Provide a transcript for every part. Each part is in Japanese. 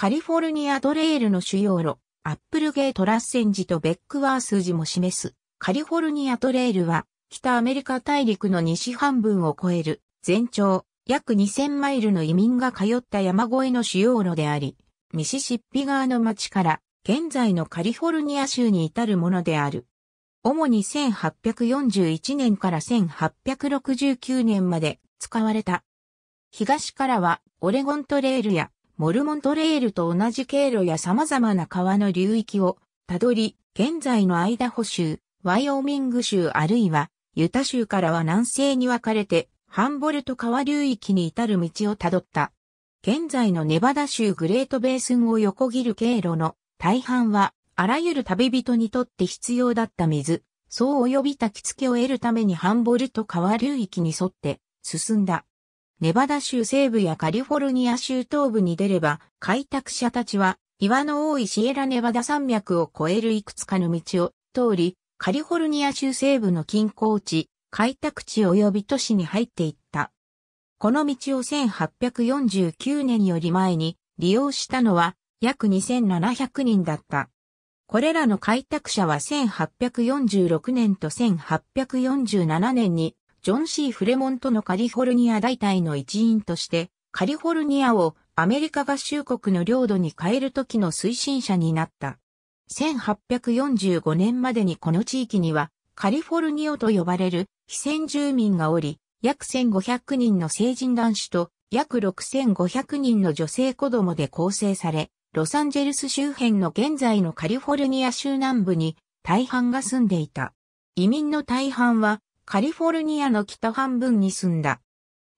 カリフォルニアトレイルの主要路、アップルゲートラッセンジとベックワースジも示す。カリフォルニアトレイルは、北アメリカ大陸の西半分を超える、全長約2000マイルの移民が通った山越えの主要路であり、ミシシッピ川の町から、現在のカリフォルニア州に至るものである。主に1841年から1869年まで使われた。東からはオレゴントレールやモルモントレールと同じ経路や様々な川の流域をたどり、現在のアイダホ州、ワイオミング州あるいはユタ州からは南西に分かれて、ハンボルト川流域に至る道をたどった。現在のネバダ州グレートベースンを横切る経路の大半は、あらゆる旅人にとって必要だった水、そう及び焚き付けを得るためにハンボルト川流域に沿って進んだ。ネバダ州西部やカリフォルニア州東部に出れば、開拓者たちは、岩の多いシエラネバダ山脈を越えるいくつかの道を通り、カリフォルニア州西部の近郊地、開拓地及び都市に入っていった。この道を1849年より前に利用したのは約2700人だった。これらの開拓者は1846年と1847年にジョン・シー・フレモントのカリフォルニア大隊の一員として、カリフォルニアをアメリカ合衆国の領土に変える時の推進者になった。1845年までにこの地域には、カリフォルニオと呼ばれる非戦住民がおり、約1500人の成人男子と約6500人の女性子供で構成され、ロサンゼルス周辺の現在のカリフォルニア州南部に大半が住んでいた。移民の大半はカリフォルニアの北半分に住んだ。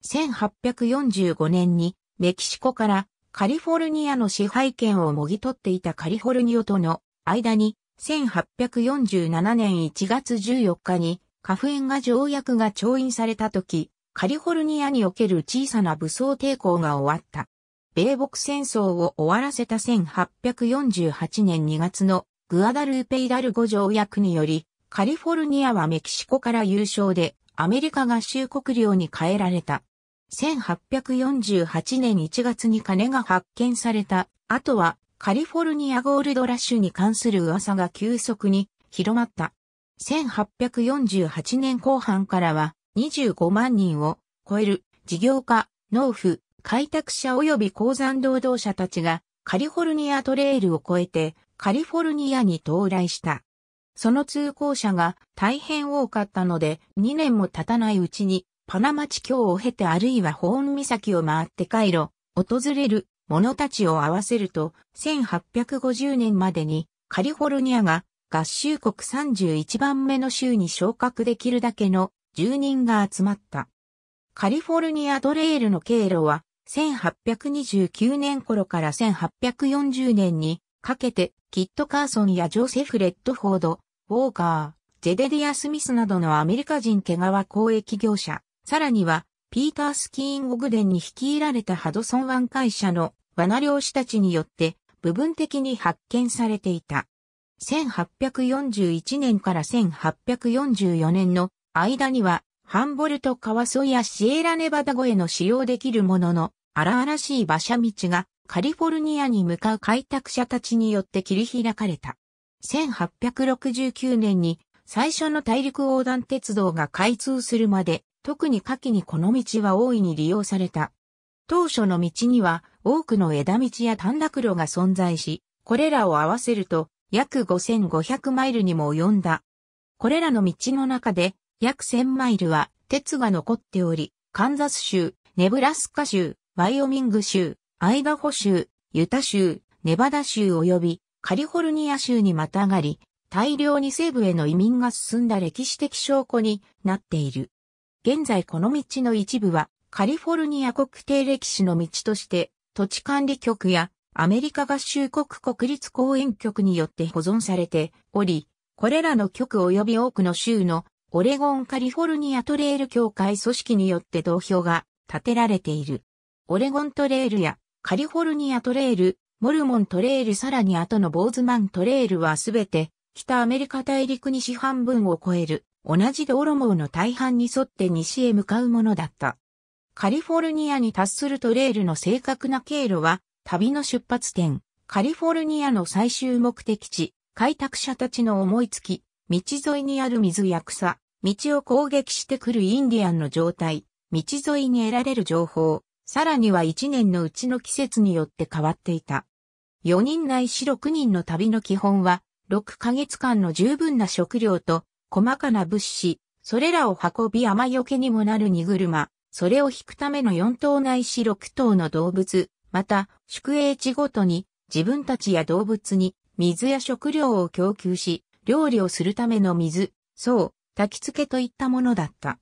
1845年にメキシコからカリフォルニアの支配権をもぎ取っていたカリフォルニオとの間に1847年1月14日にカフエンガ条約が調印された時、カリフォルニアにおける小さな武装抵抗が終わった。米北戦争を終わらせた1848年2月のグアダルーペイダルゴ条約により、カリフォルニアはメキシコから優勝で、アメリカ合衆国領に変えられた。1848年1月に金が発見された後はカリフォルニアゴールドラッシュに関する噂が急速に広まった。1848年後半からは25万人を超える事業家、農夫、開拓者及び鉱山労働者たちがカリフォルニアトレイルを越えてカリフォルニアに到来した。その通行者が大変多かったので、2年も経たないうちに、パナマ地境を経てあるいはホーン岬を回って回路、訪れる者たちを合わせると、1850年までにカリフォルニアが合衆国31番目の州に昇格できるだけの住人が集まった。カリフォルニアドレールの経路は1829年頃から1840年にかけて、キット・カーソンやジョセフ・レッドフォード、ウォーカー、ゼデディア・スミスなどのアメリカ人毛皮交易業者、さらには、ピーター・スキーン・オグデンに率いられたハドソン湾会社の罠漁師たちによって部分的に発見されていた。1841年から1844年の間には、ハンボルト川沿いやシエラネバダ越えの使用できるものの、荒々しい馬車道がカリフォルニアに向かう開拓者たちによって切り開かれた。1869年に最初の大陸横断鉄道が開通するまで、特に夏季にこの道は大いに利用された。当初の道には多くの枝道や短絡路が存在し、これらを合わせると約5500マイルにも及んだ。これらの道の中で約1000マイルは鉄が残っており、カンザス州、ネブラスカ州、ワイオミング州、アイダホ州、ユタ州、ネバダ州及びカリフォルニア州にまたがり、大量に西部への移民が進んだ歴史的証拠になっている。現在この道の一部はカリフォルニア国定歴史の道として土地管理局やアメリカ合衆国国立公園局によって保存されており、これらの局及び多くの州のオレゴンカリフォルニアトレイル協会組織によって同票が建てられている。オレゴントレールやカリフォルニアトレイル、モルモントレイルさらに後のボーズマントレイルはすべて北アメリカ大陸西半分を超える同じドロモーの大半に沿って西へ向かうものだった。カリフォルニアに達するトレイルの正確な経路は旅の出発点、カリフォルニアの最終目的地、開拓者たちの思いつき、道沿いにある水や草、道を攻撃してくるインディアンの状態、道沿いに得られる情報、さらには1年のうちの季節によって変わっていた。4人内いし6人の旅の基本は、6ヶ月間の十分な食料と、細かな物資、それらを運び雨よけにもなる荷車、それを引くための4頭内いし6頭の動物、また、宿営地ごとに、自分たちや動物に、水や食料を供給し、料理をするための水、そう、焚き付けといったものだった。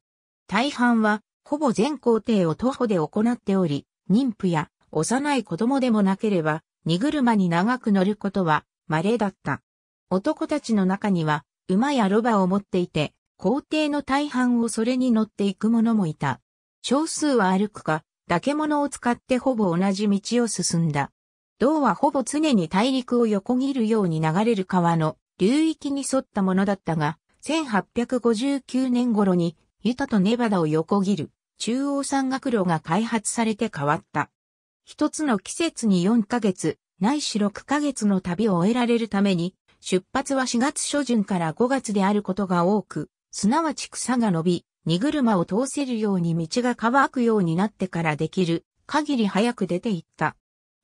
大半は、ほぼ全行程を徒歩で行っており、妊婦や幼い子供でもなければ、荷車に長く乗ることは稀だった。男たちの中には、馬やロバを持っていて、皇帝の大半をそれに乗っていく者もいた。少数は歩くか、化け物を使ってほぼ同じ道を進んだ。銅はほぼ常に大陸を横切るように流れる川の流域に沿ったものだったが、1859年頃にユタとネバダを横切る中央山岳路が開発されて変わった。一つの季節に4ヶ月、ないし6ヶ月の旅を終えられるために、出発は4月初旬から5月であることが多く、すなわち草が伸び、荷車を通せるように道が乾くようになってからできる、限り早く出ていった。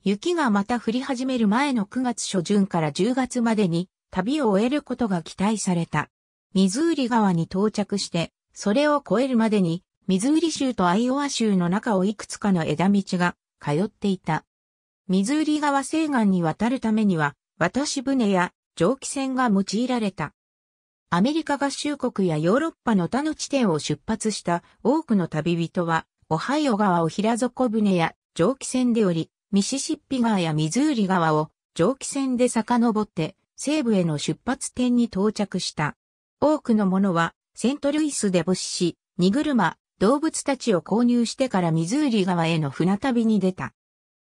雪がまた降り始める前の9月初旬から10月までに、旅を終えることが期待された。ミズーリ川に到着して、それを越えるまでに、ミズーリ州とアイオワ州の中をいくつかの枝道が通っていた。ミズーリ川西岸に渡るためには、渡し船や蒸気船が用いられた。アメリカ合衆国やヨーロッパの他の地点を出発した多くの旅人は、オハイオ川を平底船や蒸気船でより、ミシシッピ川やミズーリ川を蒸気船で遡って西部への出発点に到着した。多くのものはセントルイスで没し、荷車、動物たちを購入してからミズーリ川への船旅に出た。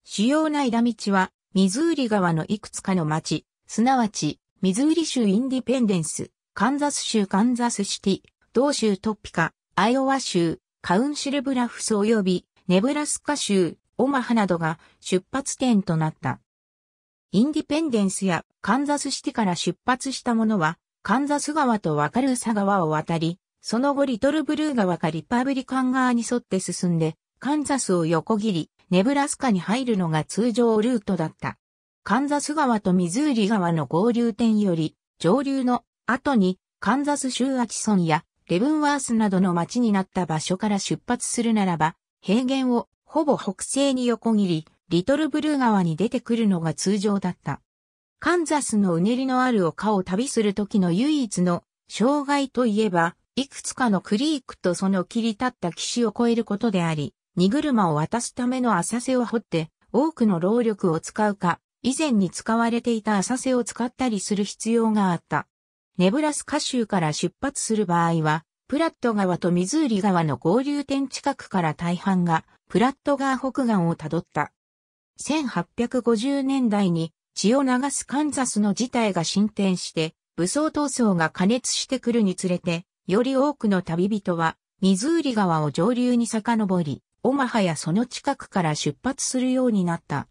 主要な枝道は、ミズーリ川のいくつかの町、すなわち、ミズーリ州インディペンデンス、カンザス州カンザスシティ、同州トッピカ、アイオワ州、カウンシルブラフス及び、ネブラスカ州、オマハなどが出発点となった。インディペンデンスやカンザスシティから出発した者は、カンザス川とわかる佐サ川を渡り、その後リトルブルー川かリパブリカン側に沿って進んで、カンザスを横切り、ネブラスカに入るのが通常ルートだった。カンザス川とミズーリ川の合流点より、上流の後にカンザス州アキソンやレブンワースなどの町になった場所から出発するならば、平原をほぼ北西に横切り、リトルブルー川に出てくるのが通常だった。カンザスのうねりのある丘を旅する時の唯一の障害といえば、いくつかのクリークとその切り立った岸を越えることであり、荷車を渡すための浅瀬を掘って、多くの労力を使うか、以前に使われていた浅瀬を使ったりする必要があった。ネブラスカ州から出発する場合は、プラット川とミズーリ川の合流点近くから大半が、プラット川北岸をたどった。1850年代に血を流すカンザスの事態が進展して、武装闘争が加熱してくるにつれて、より多くの旅人は、ミズーリ川を上流に遡り、オマハやその近くから出発するようになった。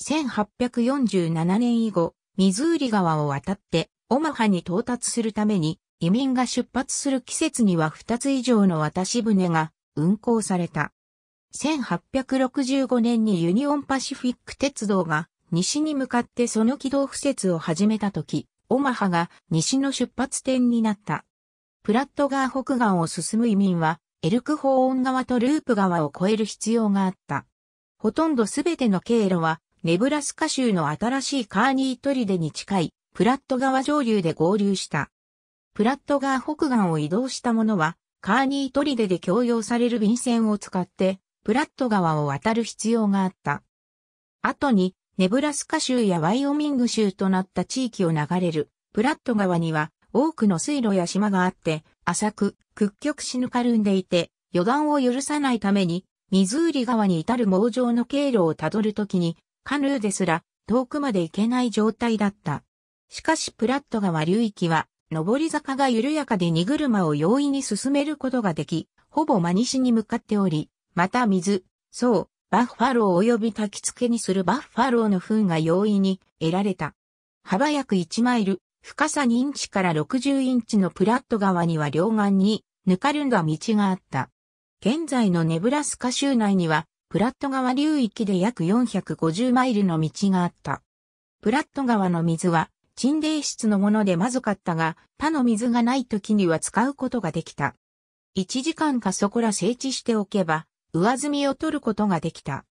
1847年以後、ミズーリ川を渡って、オマハに到達するために、移民が出発する季節には2つ以上の渡し船が運航された。1865年にユニオンパシフィック鉄道が西に向かってその軌道不設を始めた時、オマハが西の出発点になった。プラット川北岸を進む移民は、エルクホーン川とループ川を越える必要があった。ほとんどすべての経路は、ネブラスカ州の新しいカーニートリデに近い、プラット川上流で合流した。プラット川北岸を移動した者は、カーニートリデで供用される便船を使って、プラット川を渡る必要があった。後に、ネブラスカ州やワイオミング州となった地域を流れる、プラット川には、多くの水路や島があって、浅く、屈曲しぬかるんでいて、予断を許さないために、ミズーリ川に至る猛状の経路をたどるときに、カヌーですら、遠くまで行けない状態だった。しかしプラット川流域は、上り坂が緩やかで荷車を容易に進めることができ、ほぼ真西に向かっており、また水、そう、バッファロー及び焚き付けにするバッファローの糞が容易に得られた。幅約1マイル、深さ2インチから60インチのプラット川には両岸にぬかるんだ道があった。現在のネブラスカ州内には、プラット川流域で約450マイルの道があった。プラット川の水は、沈冷質のものでまずかったが、他の水がない時には使うことができた。1時間かそこら整地しておけば、上積みを取ることができた。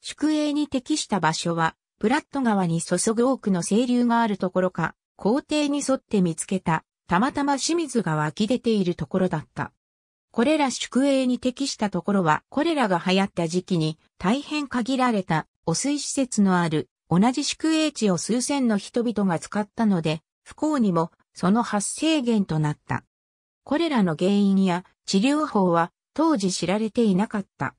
宿営に適した場所は、プラット川に注ぐ多くの清流があるところか、皇帝に沿って見つけた、たまたま清水が湧き出ているところだった。これら宿営に適したところは、これらが流行った時期に大変限られた汚水施設のある同じ宿営地を数千の人々が使ったので、不幸にもその発生源となった。これらの原因や治療法は当時知られていなかった。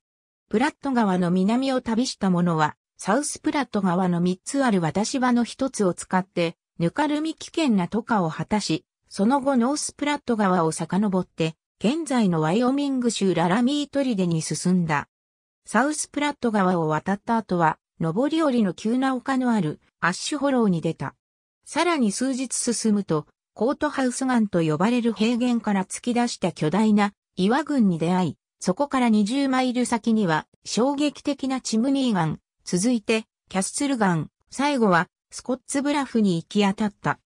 プラット川の南を旅した者は、サウスプラット川の3つある渡し場の1つを使って、ぬかるみ危険な渡河を果たし、その後ノースプラット川を遡って、現在のワイオミング州ララミートリデに進んだ。サウスプラット川を渡った後は、上り下りの急な丘のあるアッシュホローに出た。さらに数日進むと、コートハウス岩と呼ばれる平原から突き出した巨大な岩群に出会い、そこから20マイル先には衝撃的なチムニー岩、続いてキャッスル岩、最後はスコッツブラフに行き当たった。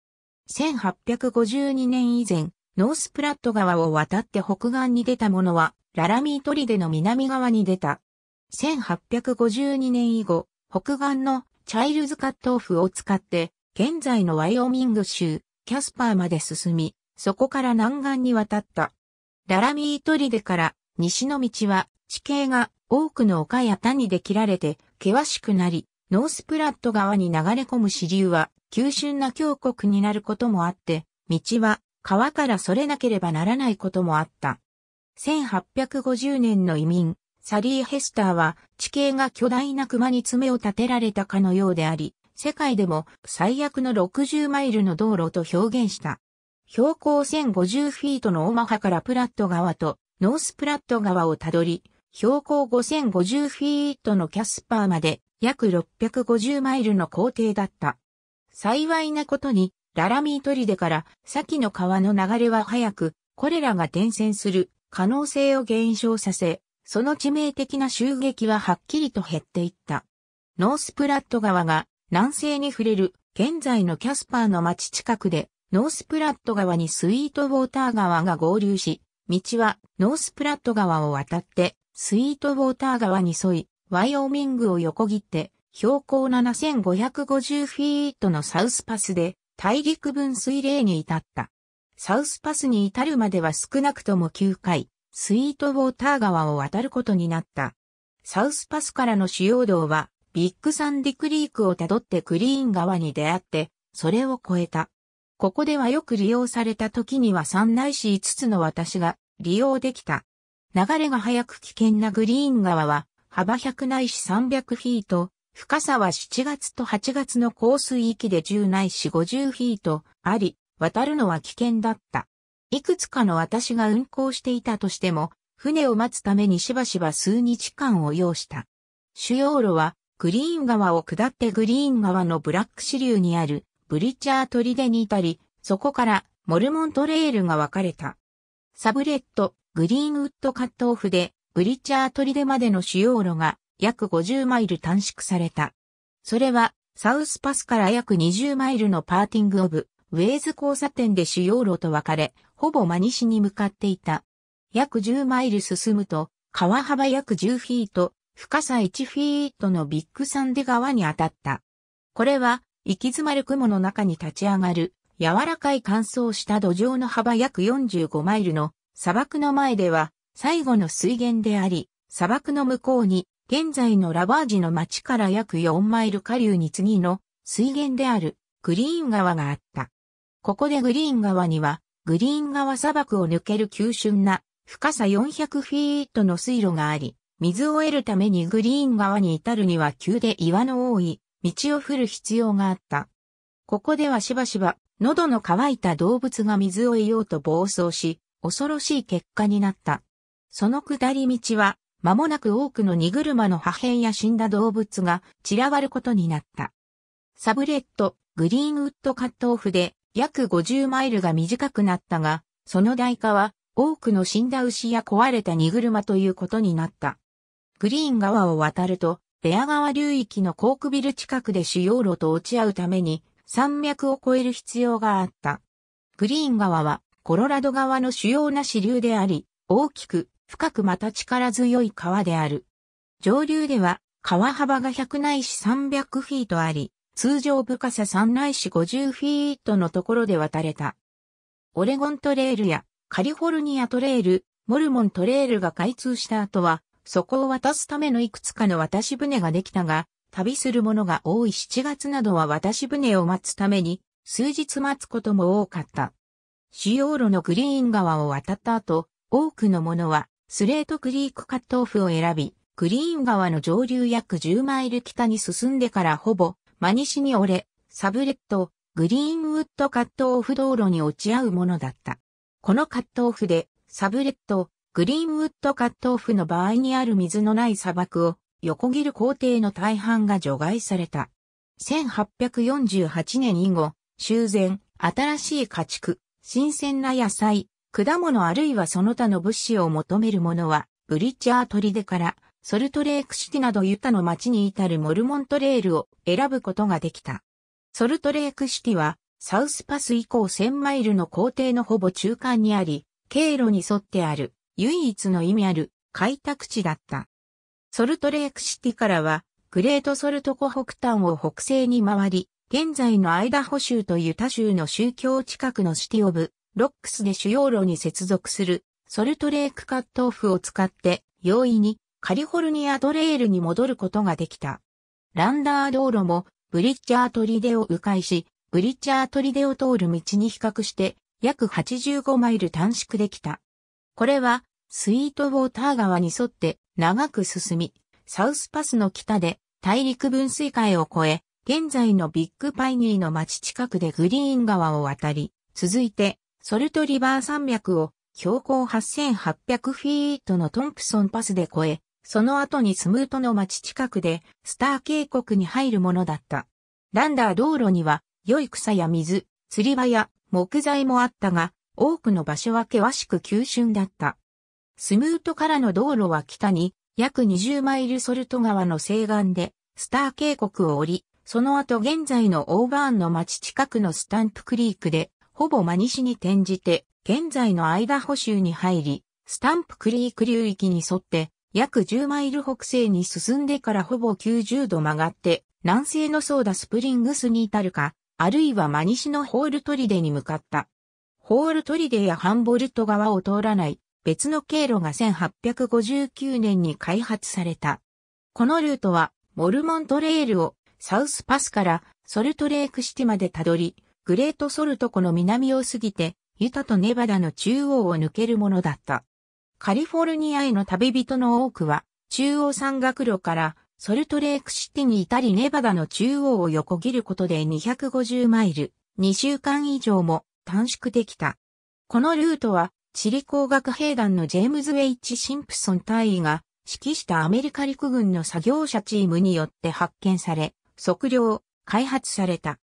1852年以前、ノースプラット川を渡って北岸に出た者は、ララミートリデの南側に出た。1852年以後、北岸のチャイルズカットオフを使って、現在のワイオミング州、キャスパーまで進み、そこから南岸に渡った。ララミートリデから西の道は地形が多くの丘や谷で切られて険しくなり、ノースプラット川に流れ込む支流は、急峻な峡谷になることもあって、道は川からそれなければならないこともあった。1850年の移民、サリー・ヘスターは地形が巨大な熊に爪を立てられたかのようであり、世界でも最悪の60マイルの道路と表現した。標高1050フィートのオマハからプラット川とノースプラット川をたどり、標高5050フィートのキャスパーまで約650マイルの行程だった。幸いなことに、ララミートリデから先の川の流れは早く、これらが転戦する可能性を減少させ、その致命的な襲撃ははっきりと減っていった。ノースプラット川が南西に触れる現在のキャスパーの町近くで、ノースプラット川にスイートウォーター川が合流し、道はノースプラット川を渡ってスイートウォーター川に沿い、ワイオミングを横切って、標高7550フィートのサウスパスで、大陸分水嶺に至った。サウスパスに至るまでは少なくとも9回、スイートウォーター川を渡ることになった。サウスパスからの主要道は、ビッグサンディクリークをたどってクリーン川に出会って、それを越えた。ここではよく利用された時には3ないし5つの私が利用できた。流れが速く危険なグリーン川は幅100ないし300フィート、深さは7月と8月の降水域で10ないし50フィートあり、渡るのは危険だった。いくつかの私が運航していたとしても、船を待つためにしばしば数日間を要した。主要路は、グリーン川を下ってグリーン川のブラック支流にあるブリッチャー砦に至り、そこからモルモントレールが分かれた。サブレット、グリーンウッドカットオフでブリチャートリデまでの主要路が約50マイル短縮された。それは、サウスパスから約20マイルのパーティングオブ、ウェーズ交差点で主要路と分かれ、ほぼ真西に向かっていた。約10マイル進むと、川幅約10フィート、深さ1フィートのビッグサンデ川に当たった。これは、行き詰まる雲の中に立ち上がる、柔らかい乾燥した土壌の幅約45マイルの砂漠の前では、最後の水源であり、砂漠の向こうに、現在のラバージの町から約4マイル下流に次の水源であるグリーン川があった。ここでグリーン川には、グリーン川砂漠を抜ける急峻な深さ400フィートの水路があり、水を得るためにグリーン川に至るには急で岩の多い道を降る必要があった。ここではしばしば喉の渇いた動物が水を得ようと暴走し、恐ろしい結果になった。その下り道は、間もなく多くの荷車の破片や死んだ動物が散らばることになった。サブレット、グリーンウッドカットオフで約50マイルが短くなったが、その代価は多くの死んだ牛や壊れた荷車ということになった。グリーン川を渡ると、レア川流域のコークビル近くで主要路と落ち合うために山脈を越える必要があった。グリーン川はコロラド川の主要な支流であり、大きく深くまた力強い川である。上流では川幅が100ないし300フィートあり、通常深さ3ないし50フィートのところで渡れた。オレゴントレールやカリフォルニアトレール、モルモントレールが開通した後は、そこを渡すためのいくつかの渡し船ができたが、旅する者が多い7月などは渡し船を待つために、数日待つことも多かった。主要路のグリーン川を渡った後、多くの者はスレートクリークカットオフを選び、クリーン川の上流約10マイル北に進んでからほぼ、真西に折れ、サブレット、グリーンウッドカットオフ道路に落ち合うものだった。このカットオフで、サブレット、グリーンウッドカットオフの場合にある水のない砂漠を横切る工程の大半が除外された。1848年以後、修繕、新しい家畜、新鮮な野菜、果物あるいはその他の物資を求める者は、ブリッジャーデから、ソルトレークシティなどユタの町に至るモルモントレールを選ぶことができた。ソルトレークシティは、サウスパス以降1000マイルの工程のほぼ中間にあり、経路に沿ってある、唯一の意味ある開拓地だった。ソルトレークシティからは、グレートソルト湖北端を北西に回り、現在のアイダホ州とユタ州の宗教近くのシティオブ、ロックスで主要路に接続するソルトレークカットオフを使って容易にカリフォルニアトレイルに戻ることができた。ランダー道路もブリッジャートリデを迂回し、ブリッジャートリデを通る道に比較して約85マイル短縮できた。これはスイートウォーター川に沿って長く進み、サウスパスの北で大陸分水海を越え、現在のビッグパイニーの町近くでグリーン川を渡り、続いてソルトリバー山脈を標高8800フィートのトンプソンパスで越え、その後にスムートの町近くでスター渓谷に入るものだった。ランダー道路には良い草や水、釣り場や木材もあったが、多くの場所は険しく急峻だった。スムートからの道路は北に約20マイルソルト川の西岸でスター渓谷を降り、その後現在のオーバーンの町近くのスタンプクリークでほぼ真西に転じて、現在のアイダホ州に入り、スタンプクリーク流域に沿って、約10マイル北西に進んでからほぼ90度曲がって、南西のソーダスプリングスに至るか、あるいは真西のホールトリデに向かった。ホールトリデやハンボルト側を通らない別の経路が1859年に開発された。このルートはモルモントレールをサウスパスからソルトレークシティまでたどり、グレートソルト湖の南を過ぎて、ユタとネバダの中央を抜けるものだった。カリフォルニアへの旅人の多くは、中央山岳路からソルトレークシティに至りネバダの中央を横切ることで250マイル、2週間以上も短縮できた。このルートは、地理工学兵団のジェームズ・ウェイチ・シンプソン隊員が指揮したアメリカ陸軍の作業者チームによって発見され、測量、開発された。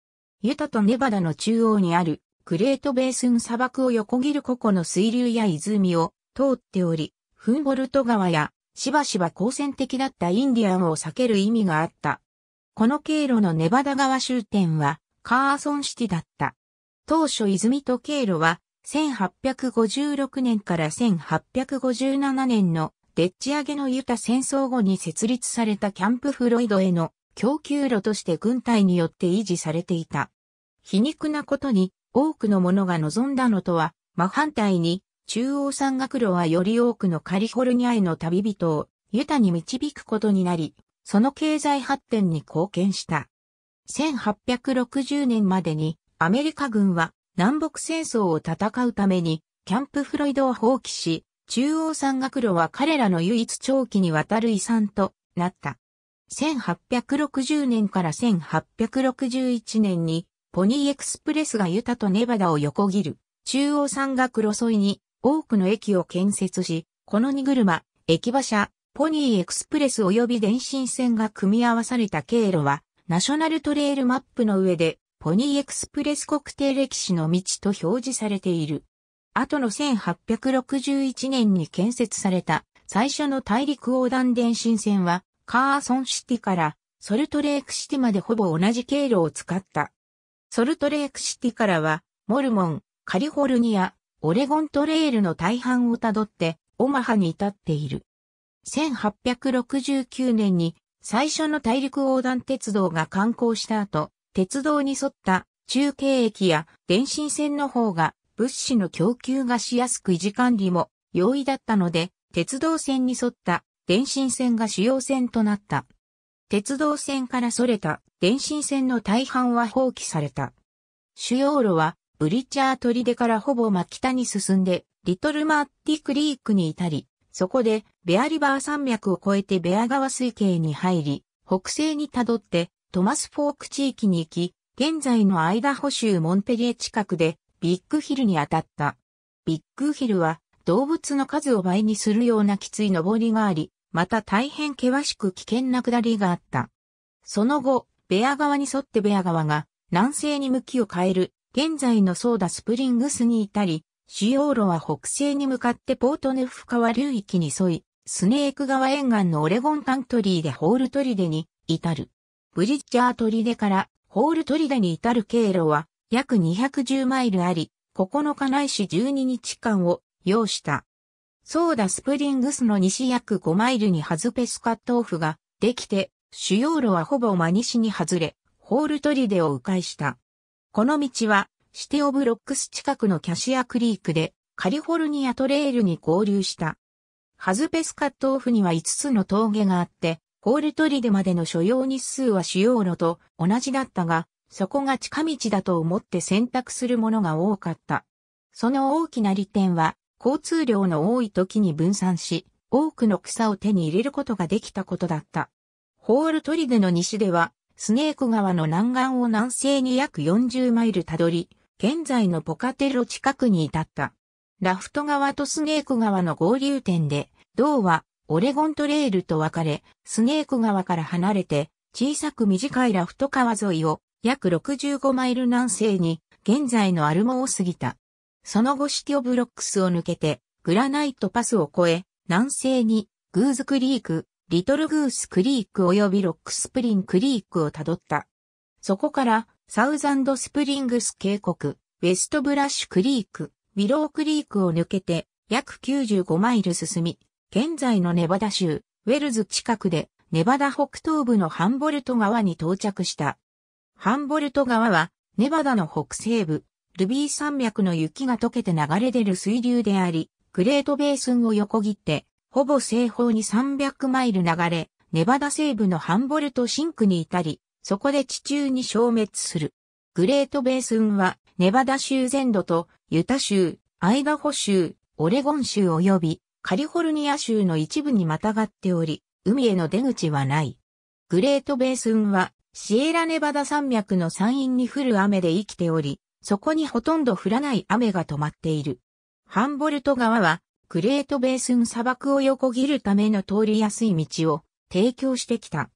ユタとネバダの中央にあるグレートベースン砂漠を横切る個々の水流や泉を通っており、フンボルト川やしばしば好戦的だったインディアンを避ける意味があった。この経路のネバダ川終点はカーソンシティだった。当初泉と経路は1856年から1857年のでっち上げのユタ戦争後に設立されたキャンプフロイドへの供給路として軍隊によって維持されていた。皮肉なことに多くの者が望んだのとは真反対に中央山岳路はより多くのカリフォルニアへの旅人をユタに導くことになり、その経済発展に貢献した。1860年までにアメリカ軍は南北戦争を戦うためにキャンプフロイドを放棄し、中央山岳路は彼らの唯一長期にわたる遺産となった。1860年から1861年に、ポニーエクスプレスがユタとネバダを横切る、中央山岳路沿いに多くの駅を建設し、この荷車、駅馬車、ポニーエクスプレス及び電信線が組み合わされた経路は、ナショナルトレイルマップの上で、ポニーエクスプレス国定歴史の道と表示されている。後の1861年に建設された最初の大陸横断電信線はカーソンシティからソルトレークシティまでほぼ同じ経路を使った。ソルトレークシティからは、モルモン、カリフォルニア、オレゴントレイルの大半をたどって、オマハに至っている。1869年に最初の大陸横断鉄道が観光した後、鉄道に沿った中継駅や電信線の方が物資の供給がしやすく維持管理も容易だったので、鉄道線に沿った電信線が主要線となった。鉄道線からそれた電信線の大半は放棄された。主要路はブリチャートリデからほぼ真北に進んで、リトルマッティクリークに至り、そこでベアリバー山脈を越えてベア川水系に入り、北西にたどってトマスフォーク地域に行き、現在のアイダホ州モンペリエ近くでビッグヒルに当たった。ビッグヒルは動物の数を倍にするようなきつい登りがあり、また大変険しく危険な下りがあった。その後、ベア川に沿ってベア川が南西に向きを変える、現在のソーダスプリングスに至り、主要路は北西に向かってポートネフ川流域に沿い、スネーク川沿岸のオレゴンカントリーでホールトリデに至る。ブリッジャートリデからホールトリデに至る経路は約210マイルあり、9日ないし12日間を要した。ソーダスプリングスの西約5マイルにハズペスカットオフができて、主要路はほぼ真西に外れ、ホールトリデを迂回した。この道は、シテオブロックス近くのキャシアクリークで、カリフォルニアトレイルに合流した。ハズペスカットオフには5つの峠があって、ホールトリデまでの所要日数は主要路と同じだったが、そこが近道だと思って選択するものが多かった。その大きな利点は、交通量の多い時に分散し、多くの草を手に入れることができたことだった。ホールトリデの西では、スネーク川の南岸を南西に約40マイルたどり、現在のポカテロ近くに至った。ラフト川とスネーク川の合流点で、銅はオレゴントレールと分かれ、スネーク川から離れて、小さく短いラフト川沿いを約65マイル南西に、現在のアルモを過ぎた。その後シティオブロックスを抜けて、グラナイトパスを越え、南西に、グーズクリーク、リトルグースクリーク及びロックスプリンクリークをたどった。そこから、サウザンドスプリングス渓谷、ウェストブラッシュクリーク、ウィロークリークを抜けて、約95マイル進み、現在のネバダ州、ウェルズ近くで、ネバダ北東部のハンボルト川に到着した。ハンボルト川は、ネバダの北西部、ルビー山脈の雪が溶けて流れ出る水流であり、グレートベースンを横切って、ほぼ西方に300マイル流れ、ネバダ西部のハンボルトシンクに至り、そこで地中に消滅する。グレートベースンは、ネバダ州全土と、ユタ州、アイダホ州、オレゴン州及び、カリフォルニア州の一部にまたがっており、海への出口はない。グレートベースンは、シエラネバダ山脈の山陰に降る雨で生きており、そこにほとんど降らない雨が止まっている。ハンボルト川は、クレートベースン砂漠を横切るための通りやすい道を提供してきた。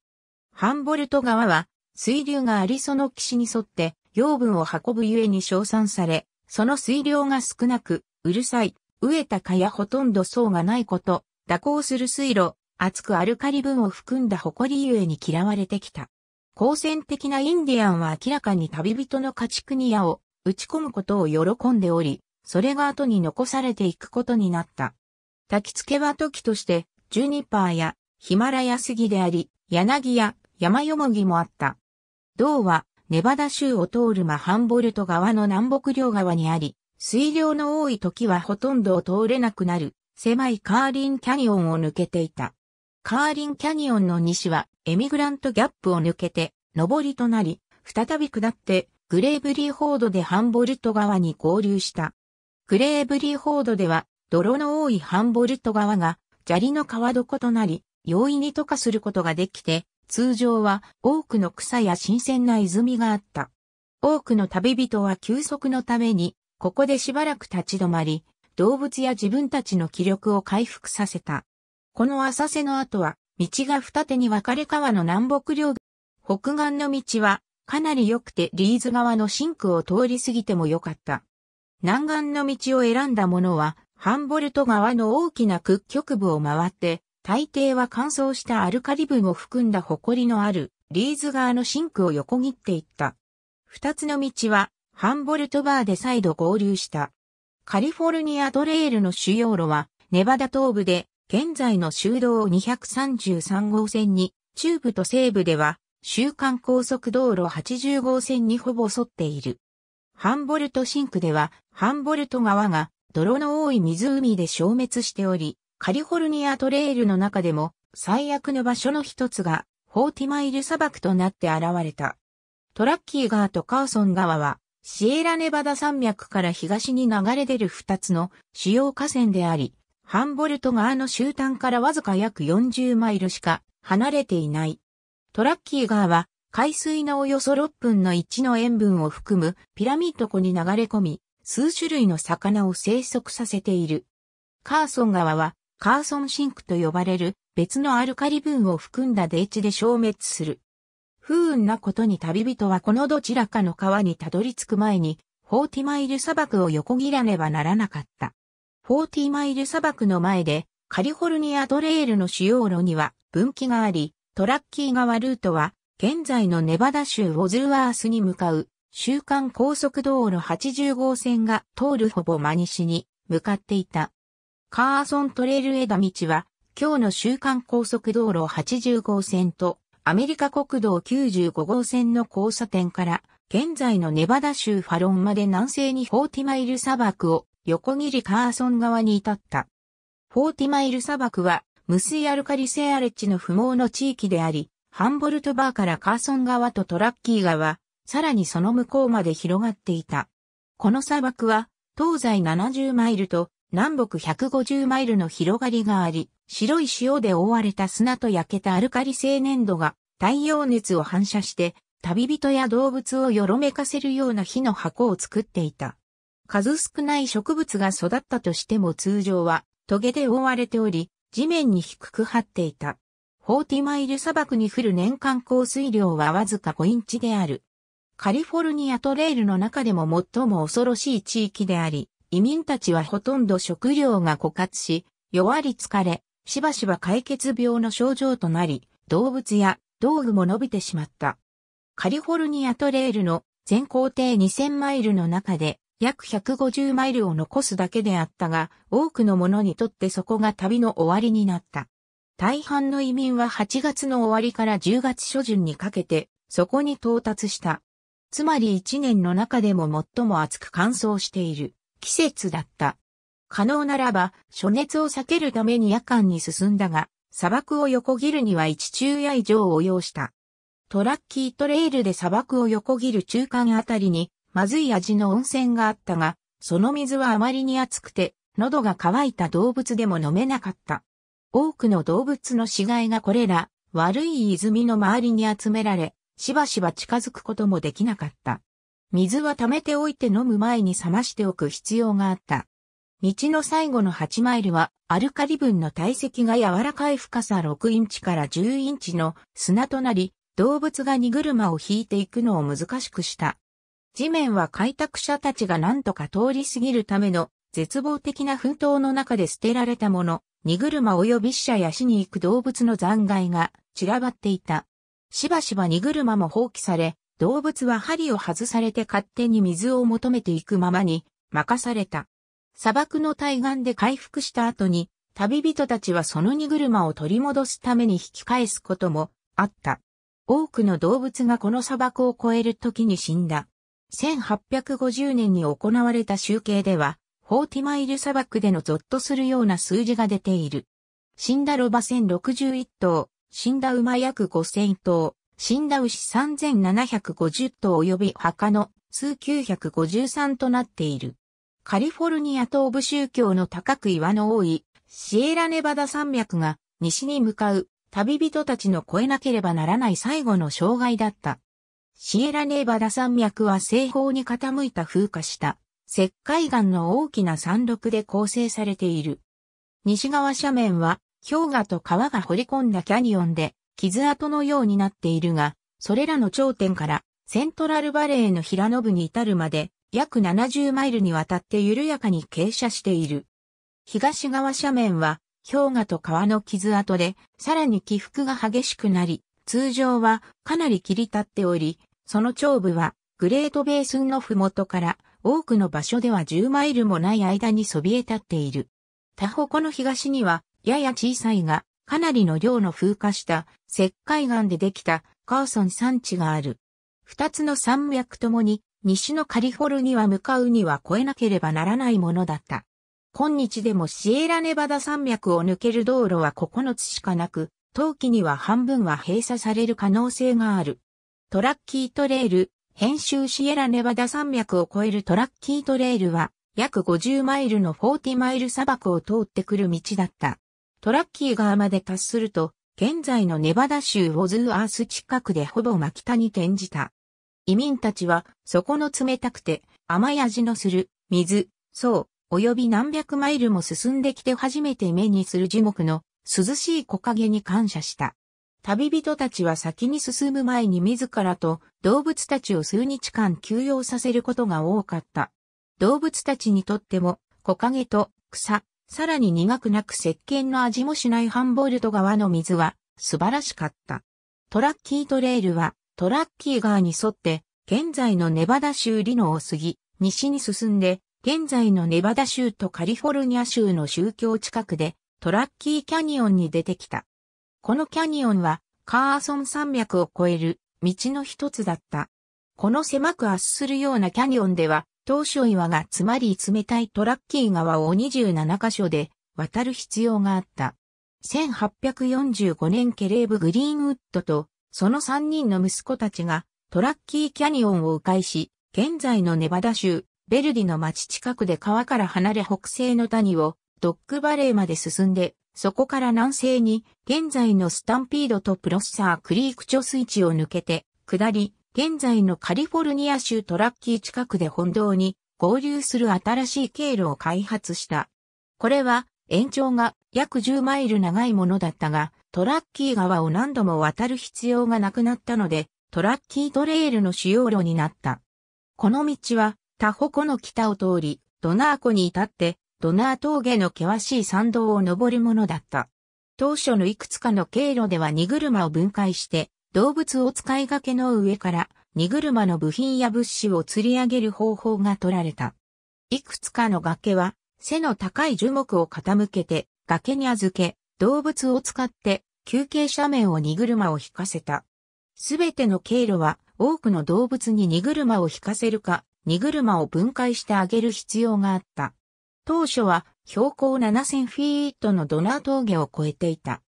ハンボルト川は、水流がありその岸に沿って養分を運ぶゆえに称賛され、その水量が少なく、うるさい、植えた蚊やほとんど層がないこと、蛇行する水路、厚くアルカリ分を含んだ埃ゆえに嫌われてきた。好戦的なインディアンは明らかに旅人の家畜に矢を打ち込むことを喜んでおり、それが後に残されていくことになった。焚き付けは時として、ジュニパーやヒマラヤ杉であり、柳や山よもぎもあった。銅は、ネバダ州を通るマハンボルト側の南北両側にあり、水量の多い時はほとんどを通れなくなる、狭いカーリンキャニオンを抜けていた。カーリンキャニオンの西は、エミグラントギャップを抜けて、上りとなり、再び下って、グレーブリーフォードでハンボルト川に合流した。グレーブリーフォードでは、泥の多いハンボルト川が砂利の川床となり、容易に溶かすることができて、通常は多くの草や新鮮な泉があった。多くの旅人は休息のために、ここでしばらく立ち止まり、動物や自分たちの気力を回復させた。この浅瀬の後は、道が二手に分かれ川の南北両北岸の道はかなり良くてリーズ側のシンクを通り過ぎても良かった。南岸の道を選んだ者は、ハンボルト側の大きな屈曲部を回って、大抵は乾燥したアルカリ分を含んだ埃のあるリーズ側のシンクを横切っていった。二つの道は、ハンボルトバーで再度合流した。カリフォルニアトレイルの主要路は、ネバダ東部で、現在の修道233号線に、中部と西部では、週間高速道路80号線にほぼ沿っている。ハンボルトシンクでは、ハンボルト川が泥の多い湖で消滅しており、カリフォルニアトレイルの中でも最悪の場所の一つが、フォーティマイル砂漠となって現れた。トラッキー川とカーソン川は、シエラネバダ山脈から東に流れ出る二つの主要河川であり、ハンボルト川の終端からわずか約40マイルしか離れていない。トラッキー川は海水のおよそ6分の1の塩分を含むピラミッド湖に流れ込み、数種類の魚を生息させている。カーソン川はカーソンシンクと呼ばれる別のアルカリ分を含んだ泥地で消滅する。不運なことに旅人はこのどちらかの川にたどり着く前に、フォーティマイル砂漠を横切らねばならなかった。フォーティマイル砂漠の前で、カリフォルニアトレイルの主要路には分岐があり、トラッキー側ルートは、現在のネバダ州ウォズワースに向かう、週間高速道路80号線が通るほぼ真西に向かっていた。カーソントレール枝道は、今日の週間高速道路80号線と、アメリカ国道95号線の交差点から、現在のネバダ州ファロンまで南西にフォーティマイル砂漠を横切りカーソン側に至った。フォーティマイル砂漠は無水アルカリ性アレッジの不毛の地域であり、ハンボルトバーからカーソン川とトラッキー川、さらにその向こうまで広がっていた。この砂漠は、東西70マイルと南北150マイルの広がりがあり、白い塩で覆われた砂と焼けたアルカリ性粘土が太陽熱を反射して、旅人や動物をよろめかせるような火の箱を作っていた。数少ない植物が育ったとしても通常は、棘で覆われており、地面に低く張っていた。フォーティマイル砂漠に降る年間降水量はわずか5インチである。カリフォルニアトレイルの中でも最も恐ろしい地域であり、移民たちはほとんど食料が枯渇し、弱り疲れ、しばしば解決病の症状となり、動物や道具も伸びてしまった。カリフォルニアトレイルの全行程2000マイルの中で約150マイルを残すだけであったが、多くの者にとってそこが旅の終わりになった。大半の移民は8月の終わりから10月初旬にかけて、そこに到達した。つまり1年の中でも最も暑く乾燥している季節だった。可能ならば、暑熱を避けるために夜間に進んだが、砂漠を横切るには一昼夜以上を要した。トラッキートレイルで砂漠を横切る中間あたりにまずい味の温泉があったが、その水はあまりに熱くて、喉が渇いた動物でも飲めなかった。多くの動物の死骸がこれら、悪い泉の周りに集められ、しばしば近づくこともできなかった。水は溜めておいて飲む前に冷ましておく必要があった。道の最後の8マイルは、アルカリ分の体積が柔らかい深さ6インチから10インチの砂となり、動物が荷車を引いていくのを難しくした。地面は開拓者たちが何とか通り過ぎるための絶望的な奮闘の中で捨てられたもの、荷車及び死者や死に行く動物の残骸が散らばっていた。しばしば荷車も放棄され、動物は針を外されて勝手に水を求めていくままに任された。砂漠の対岸で回復した後に、旅人たちはその荷車を取り戻すために引き返すこともあった。多くの動物がこの砂漠を越える時に死んだ。1850年に行われた集計では、フォーティマイル砂漠でのゾッとするような数字が出ている。死んだロバ1061頭、死んだ馬約5000頭、死んだ牛3750頭及び墓の数953となっている。カリフォルニア東部宗教の高く岩の多いシエラネバダ山脈が西に向かう旅人たちの越えなければならない最後の障害だった。シエラネーバダ山脈は西方に傾いた風化した石灰岩の大きな山麓で構成されている。西側斜面は氷河と川が掘り込んだキャニオンで傷跡のようになっているが、それらの頂点からセントラルバレーの平野部に至るまで約70マイルにわたって緩やかに傾斜している。東側斜面は氷河と川の傷跡でさらに起伏が激しくなり、通常はかなり切り立っており、その長部は、グレートベースンのふもとから、多くの場所では10マイルもない間にそびえ立っている。他方の東には、やや小さいが、かなりの量の風化した石灰岩でできたカーソン山地がある。二つの山脈ともに西のカリフォルニア向かうには越えなければならないものだった。今日でもシエラネバダ山脈を抜ける道路は9つしかなく、冬季には半分は閉鎖される可能性がある。トラッキートレイル、編集シエラネバダ山脈を越えるトラッキートレイルは、約50マイルの40マイル砂漠を通ってくる道だった。トラッキー川まで達すると、現在のネバダ州ウォズーアース近くでほぼ真北に転じた。移民たちは、そこの冷たくて、甘い味のする、水、層、及び何百マイルも進んできて初めて目にする樹木の涼しい木陰に感謝した。旅人たちは先に進む前に自らと動物たちを数日間休養させることが多かった。動物たちにとっても木陰と草、さらに苦くなく石鹸の味もしないハンボルト川の水は素晴らしかった。トラッキートレイルはトラッキー川に沿って現在のネバダ州リノを過ぎ、西に進んで現在のネバダ州とカリフォルニア州の宗教近くでトラッキーキャニオンに出てきた。このキャニオンはカーソン山脈を越える道の一つだった。この狭く圧するようなキャニオンでは、当初岩が詰まり冷たいトラッキー川を27箇所で渡る必要があった。1845年ケレーブ・グリーンウッドとその3人の息子たちがトラッキーキャニオンを迂回し、現在のネバダ州、ベルディの町近くで川から離れ北西の谷をドッグバレーまで進んでそこから南西に、現在のスタンピードとプロッサークリーク貯水池を抜けて、下り、現在のカリフォルニア州トラッキー近くで本堂に合流する新しい経路を開発した。これは延長が約10マイル長いものだったが、トラッキー川を何度も渡る必要がなくなったので、トラッキートレイルの主要路になった。この道は、タホ湖の北を通り、ドナー湖に至って、ドナー峠の険しい山道を登るものだった。当初のいくつかの経路では荷車を分解して、動物を使いがけの上から、荷車の部品や物資を吊り上げる方法が取られた。いくつかの崖は、背の高い樹木を傾けて、崖に預け、動物を使って、休憩斜面を荷車を引かせた。すべての経路は、多くの動物に荷車を引かせるか、荷車を分解してあげる必要があった。当初は標高7000フィートのドナー峠を越えていた。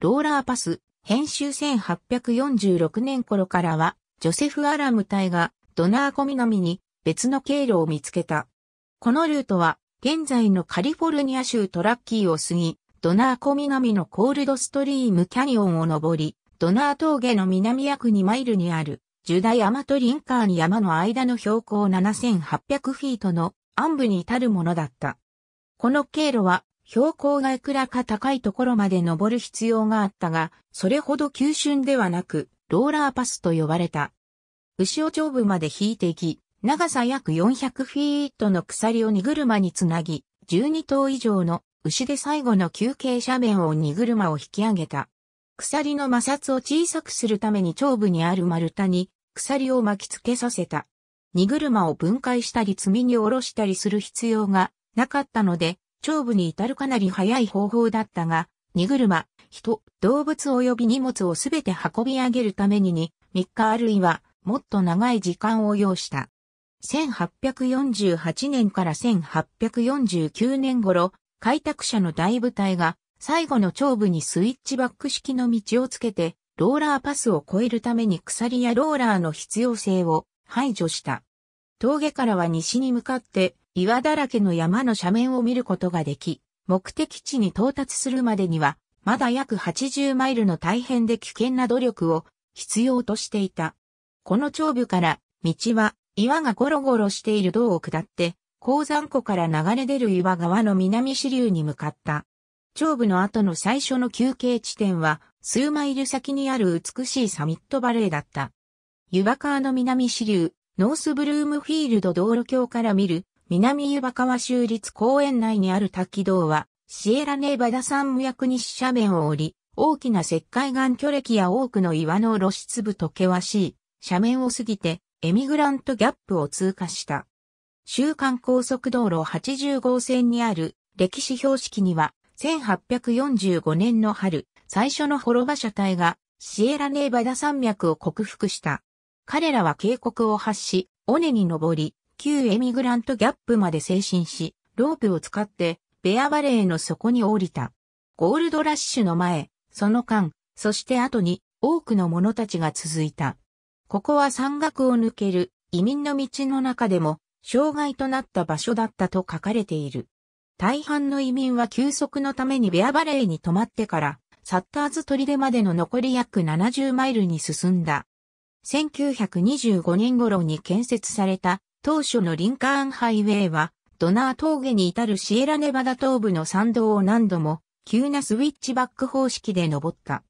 ローラーパス、編集1846年頃からは、ジョセフ・アラム隊がドナーのみに別の経路を見つけた。このルートは、現在のカリフォルニア州トラッキーを過ぎ、ドナー湖南のコールドストリームキャニオンを登り、ドナー峠の南約2マイルにある、ジュダヤマとリンカーに山の間の標高7800フィートの暗部に至るものだった。この経路は標高がいくらか高いところまで登る必要があったが、それほど急峻ではなく、ローラーパスと呼ばれた。牛尾頂部まで引いていき、長さ約400フィートの鎖を荷車につなぎ、12頭以上の牛で最後の休憩斜面を荷車を引き上げた。鎖の摩擦を小さくするために頂部にある丸太に鎖を巻き付けさせた。荷車を分解したり積みに下ろしたりする必要がなかったので、長部に至るかなり早い方法だったが、荷車、人、動物及び荷物をすべて運び上げるためにに、3日あるいは、もっと長い時間を要した。1848年から1849年頃、開拓者の大部隊が、最後の長部にスイッチバック式の道をつけて、ローラーパスを越えるために鎖やローラーの必要性を排除した。峠からは西に向かって岩だらけの山の斜面を見ることができ、目的地に到達するまでには、まだ約80マイルの大変で危険な努力を必要としていた。この長部から道は岩がゴロゴロしている道を下って、鉱山湖から流れ出る岩川の南支流に向かった。長部の後の最初の休憩地点は数マイル先にある美しいサミットバレーだった。湯葉川の南支流、ノースブルームフィールド道路橋から見る、南湯葉川州立公園内にある滝道は、シエラネーバダ山脈西斜面を降り、大きな石灰岩巨歴や多くの岩の露出部と険しい斜面を過ぎてエミグラントギャップを通過した。週間高速道路80号線にある歴史標識には1845年の春、最初の滅馬車体がシエラネーバダ山脈を克服した彼らは警告を発し、尾根に登り、旧エミグラントギャップまで精神し、ロープを使って、ベアバレーの底に降りた。ゴールドラッシュの前、その間、そして後に、多くの者たちが続いた。ここは山岳を抜ける、移民の道の中でも、障害となった場所だったと書かれている。大半の移民は休息のためにベアバレーに泊まってから、サッターズ砦までの残り約70マイルに進んだ。1925年頃に建設された当初のリンカーンハイウェイは、ドナー峠に至るシエラネバダ東部の山道を何度も急なスウィッチバック方式で登った。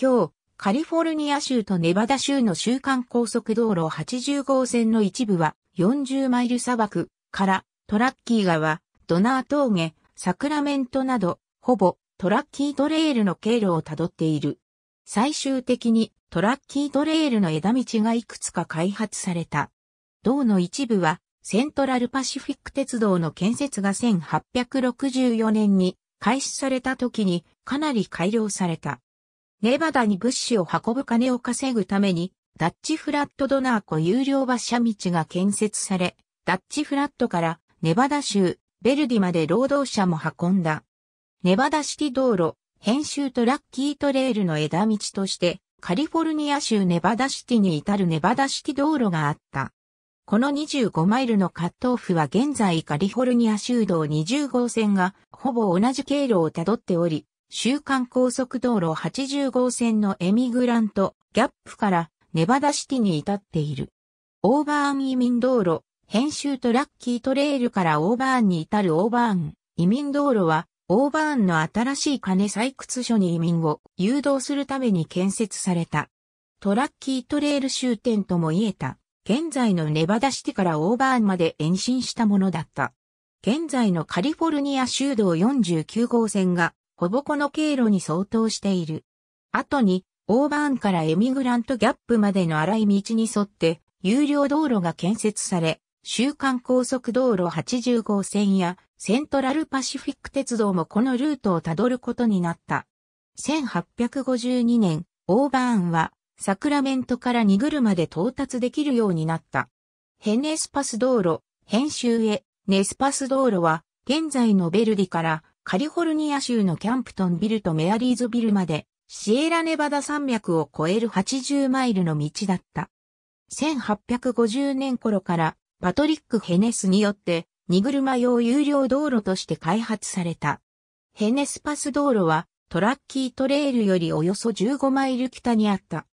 今日、カリフォルニア州とネバダ州の週間高速道路80号線の一部は40マイル砂漠からトラッキー川、ドナー峠、サクラメントなど、ほぼトラッキートレイルの経路をたどっている。最終的にトラッキートレイルの枝道がいくつか開発された。道の一部は、セントラルパシフィック鉄道の建設が1864年に開始された時にかなり改良された。ネバダに物資を運ぶ金を稼ぐために、ダッチフラットドナー湖有料馬車道が建設され、ダッチフラットからネバダ州、ベルディまで労働者も運んだ。ネバダシティ道路、編集トラッキートレールの枝道としてカリフォルニア州ネバダシティに至るネバダシティ道路があった。この25マイルのカットオフは現在カリフォルニア州道20号線がほぼ同じ経路をたどっており、週間高速道路80号線のエミグラント、ギャップからネバダシティに至っている。オーバーン移民道路、編集とラッキートレールからオーバーンに至るオーバーン移民道路はオーバーンの新しい金採掘所に移民を誘導するために建設された。トラッキートレール終点とも言えた、現在のネバダシティからオーバーンまで延伸したものだった。現在のカリフォルニア州道49号線が、ほぼこの経路に相当している。後に、オーバーンからエミグラントギャップまでの荒い道に沿って、有料道路が建設され、週間高速道路80号線やセントラルパシフィック鉄道もこのルートをたどることになった。1852年、オーバーンはサクラメントから荷車で到達できるようになった。ヘネスパス道路、編集へ、ネスパス道路は、現在のベルディからカリフォルニア州のキャンプトンビルとメアリーズビルまで、シエラネバダ山脈を越える80マイルの道だった。1850年頃からパトリック・ヘネスによって荷車用有料道路として開発された。ヘネスパス道路はトラッキートレールよりおよそ15マイル北にあった。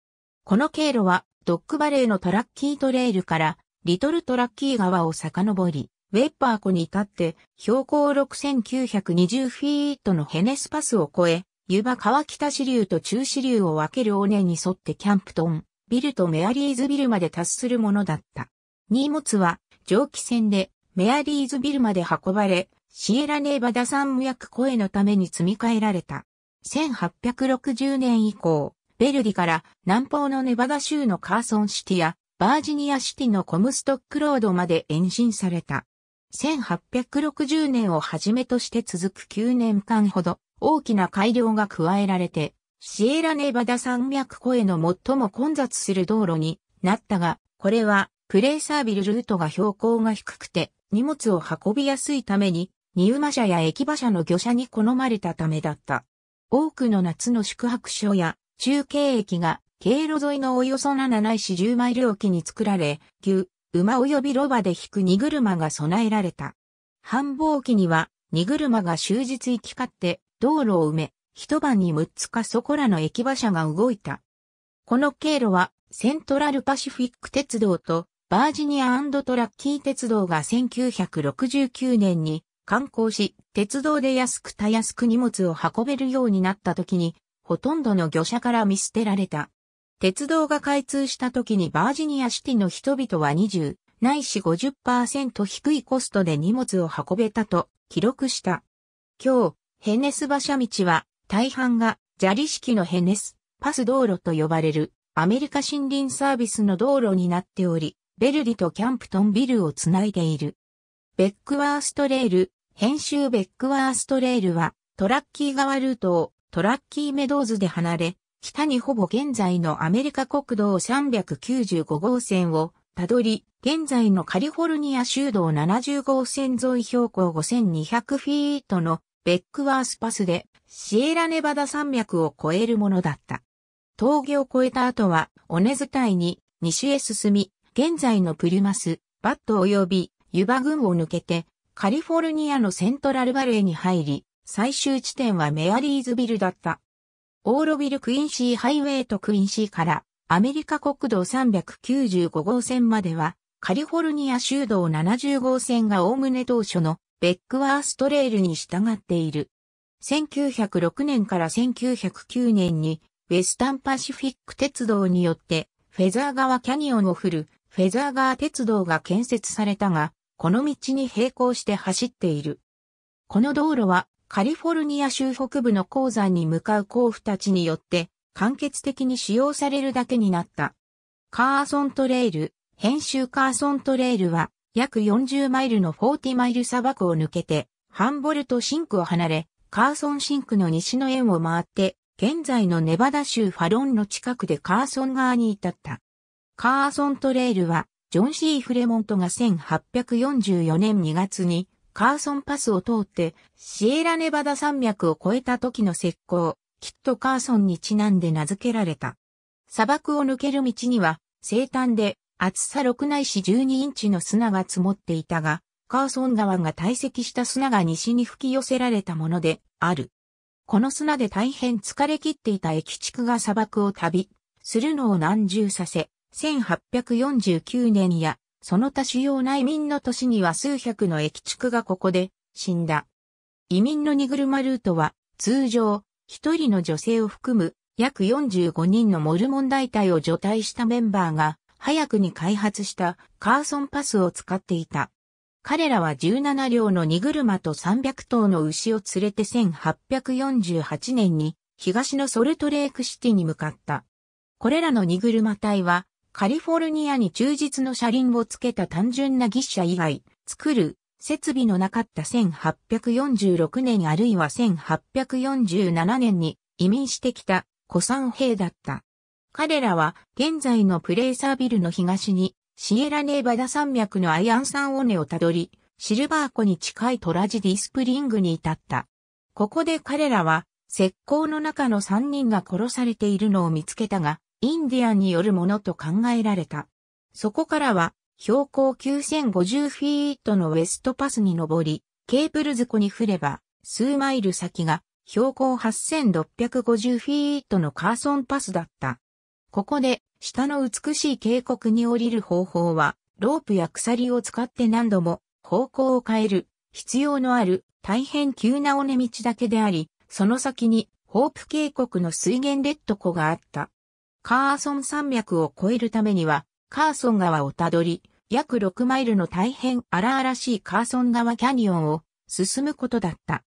この経路はドッグバレーのトラッキートレールからリトルトラッキー川を遡り、ウェッパー湖に至って標高6920フィートのヘネスパスを越え、湯葉川北支流と中支流を分ける尾根に沿ってキャンプトン、ビルとメアリーズビルまで達するものだった。荷物は蒸気船でメアリーズビルまで運ばれ、シエラネーバダ山脈越えのために積み替えられた。1860年以降、ベルディから南方のネバダ州のカーソンシティやバージニアシティのコムストックロードまで延伸された。1860年をはじめとして続く9年間ほど大きな改良が加えられて、シエラネバダ山脈越えの最も混雑する道路になったが、これはプレーサービルルートが標高が低くて荷物を運びやすいために、荷馬車や駅馬車の魚車に好まれたためだった。多くの夏の宿泊所や中継駅が経路沿いのおよそ7ないし10マイル沖に作られ、牛、馬及びロバで引く荷車が備えられた。繁忙期には荷車が終日行き交って道路を埋め、一晩に6つかそこらの駅馬車が動いた。この経路はセントラルパシフィック鉄道とバージニアトラッキー鉄道が1969年に観光し、鉄道で安くたやすく荷物を運べるようになった時に、ほとんどの魚車から見捨てられた。鉄道が開通した時にバージニアシティの人々は20、ないし50%低いコストで荷物を運べたと記録した。今日、ヘネス馬車道は大半が砂利式のヘネス、パス道路と呼ばれるアメリカ森林サービスの道路になっており、ベルディとキャンプトンビルをつないでいる。ベックワーストレール、編集ベックワーストレールは、トラッキー川ルートをトラッキーメドーズで離れ、北にほぼ現在のアメリカ国道395号線をたどり、現在のカリフォルニア州道70号線沿い標高5200フィートのベックワースパスでシエラネバダ山脈を越えるものだった。峠を越えた後は、尾根伝いに西へ進み、現在のプリマス、バット及びユバ群を抜けて、カリフォルニアのセントラルバレーに入り、最終地点はメアリーズビルだった。オーロビルクインシーハイウェイとクインシーからアメリカ国道395号線まではカリフォルニア州道70号線がおおむね当初のベックワーストレールに従っている。1906年から1909年にウェスタンパシフィック鉄道によってフェザー川キャニオンを降るフェザーガー鉄道が建設されたが、この道に並行して走っている。この道路はカリフォルニア州北部の鉱山に向かう鉱夫たちによって間欠的に使用されるだけになった。カーソントレイル、編集カーソントレイルは約40マイルの40マイル砂漠を抜けてハンボルトシンクを離れ、カーソンシンクの西の円を回って、現在のネバダ州ファロンの近くでカーソン側に至った。カーソントレールは、ジョン・シー・フレモントが1844年2月にカーソンパスを通ってシエラネバダ山脈を越えた時の石膏、キット・カーソンにちなんで名付けられた。砂漠を抜ける道には、生誕で厚さ6ないし12インチの砂が積もっていたが、カーソン川が堆積した砂が西に吹き寄せられたものである。この砂で大変疲れ切っていた駅畜が砂漠を旅するのを難重させ、1849年や、その他主要内民の年には数百の駅畜がここで死んだ。移民の荷車ルートは、通常、一人の女性を含む約45人のモルモン大隊を除隊したメンバーが、早くに開発したカーソンパスを使っていた。彼らは17両の荷車と300頭の牛を連れて1848年に東のソルトレークシティに向かった。これらの荷車隊はカリフォルニアに忠実の車輪をつけた単純な牛車以外、作る、設備のなかった1846年あるいは1847年に移民してきた古参兵だった。彼らは現在のプレーサービルの東にシエラネーバダ山脈のアイアンオ尾ネをたどり、シルバー湖に近いトラジディスプリングに至った。ここで彼らは石膏の中の3人が殺されているのを見つけたが、インディアンによるものと考えられた。そこからは、標高9050フィートのウエストパスに登り、ケープルズ湖に降れば、数マイル先が標高8650フィートのカーソンパスだった。ここで、下の美しい渓谷に降りる方法は、ロープや鎖を使って何度も方向を変える必要のある大変急な尾根道だけであり、その先にホープ渓谷の水源レッド湖があった。カーソン山脈を越えるためには、カーソン川をたどり、約6マイルの大変荒々しいカーソン川キャニオンを進むことだった。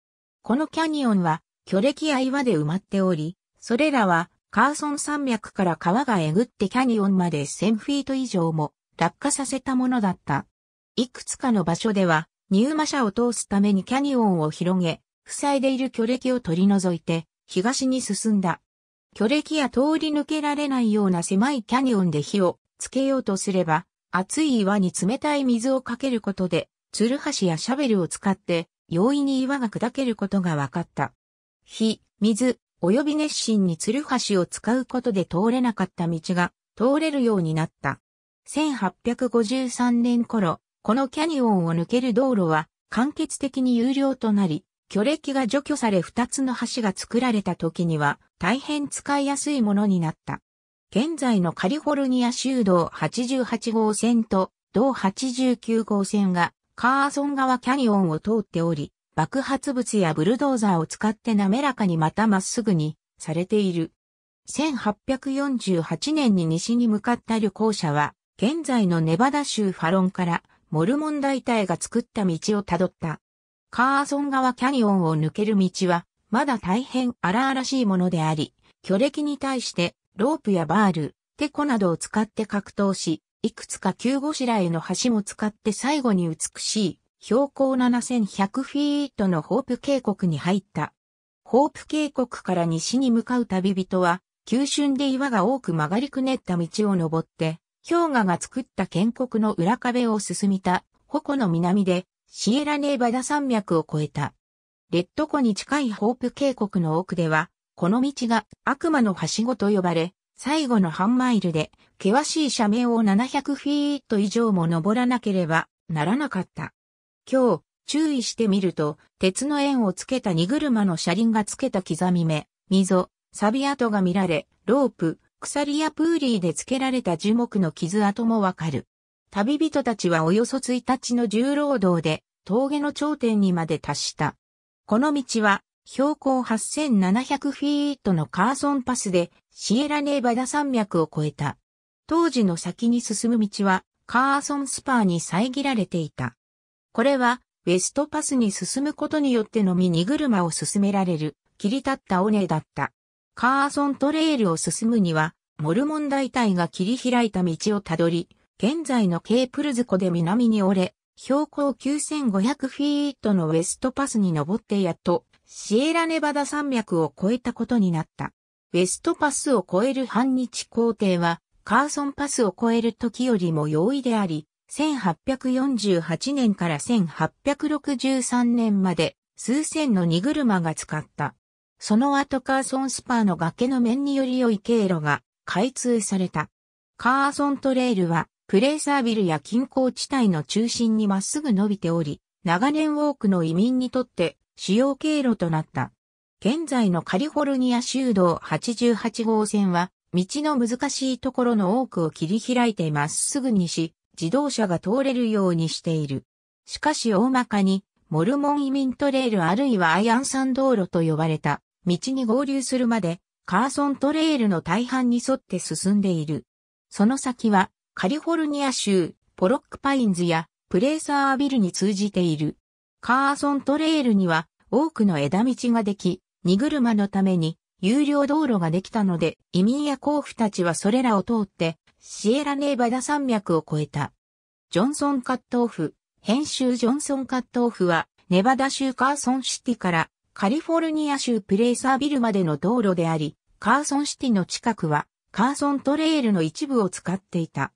このキャニオンは、巨歴や岩で埋まっており、それらは、カーソン山脈から川がえぐってキャニオンまで1000フィート以上も落下させたものだった。いくつかの場所では、入馬車を通すためにキャニオンを広げ、塞いでいる巨歴を取り除いて、東に進んだ。巨歴や通り抜けられないような狭いキャニオンで火をつけようとすれば、熱い岩に冷たい水をかけることで、ツルハシやシャベルを使って容易に岩が砕けることが分かった。火、水、及び熱心にツルハシを使うことで通れなかった道が通れるようになった。1853年頃、このキャニオンを抜ける道路は完結的に有料となり、巨歴が除去され二つの橋が作られた時には大変使いやすいものになった。現在のカリフォルニア州道88号線と道89号線がカーソン川キャニオンを通っており、爆発物やブルドーザーを使って滑らかにまたまっすぐにされている。1848年に西に向かった旅行者は、現在のネバダ州ファロンからモルモン大隊が作った道をたどった。カーソン川キャニオンを抜ける道は、まだ大変荒々しいものであり、巨歴に対して、ロープやバール、テコなどを使って格闘し、いくつか急ごしらえの橋も使って最後に美しい、標高7100フィートのホープ渓谷に入った。ホープ渓谷から西に向かう旅人は、急峻で岩が多く曲がりくねった道を登って、氷河が作った建国の裏壁を進みた、鉾の南で、シエラネーバダ山脈を越えた。レッド湖に近いホープ渓谷の奥では、この道が悪魔のはしごと呼ばれ、最後の半マイルで険しい斜面を700フィート以上も登らなければならなかった。今日、注意してみると、鉄の円をつけた荷車の車輪がつけた刻み目、溝、サビ跡が見られ、ロープ、鎖やプーリーでつけられた樹木の傷跡もわかる。旅人たちはおよそ1日の重労働で峠の頂点にまで達した。この道は標高8700フィートのカーソンパスでシエラネーバダ山脈を越えた。当時の先に進む道はカーソンスパーに遮られていた。これはウェストパスに進むことによってのみ荷車を進められる切り立った尾根だった。カーソントレールを進むにはモルモン大隊が切り開いた道をたどり、現在のケープルズ湖で南に折れ、標高9500フィートのウェストパスに登ってやっと、シエラネバダ山脈を越えたことになった。ウェストパスを越える半日行程は、カーソンパスを越える時よりも容易であり、1848年から1863年まで数千の荷車が使った。その後カーソンスパーの崖の面により良い経路が開通された。カーソントレイルはプレーサービルや近郊地帯の中心にまっすぐ伸びており、長年多くの移民にとって主要経路となった。現在のカリフォルニア州道88号線は、道の難しいところの多くを切り開いてまっすぐにし、自動車が通れるようにしている。しかし大まかに、モルモン移民トレイルあるいはアイアンサン道路と呼ばれた、道に合流するまで、カーソントレイルの大半に沿って進んでいる。その先は、カリフォルニア州、ポロックパインズやプレーサービルに通じている。カーソントレールには多くの枝道ができ、荷車のために有料道路ができたので、移民や甲府たちはそれらを通って、シエラネーバダ山脈を越えた。ジョンソンカットオフ、編集ジョンソンカットオフは、ネバダ州カーソンシティからカリフォルニア州プレーサービルまでの道路であり、カーソンシティの近くはカーソントレールの一部を使っていた。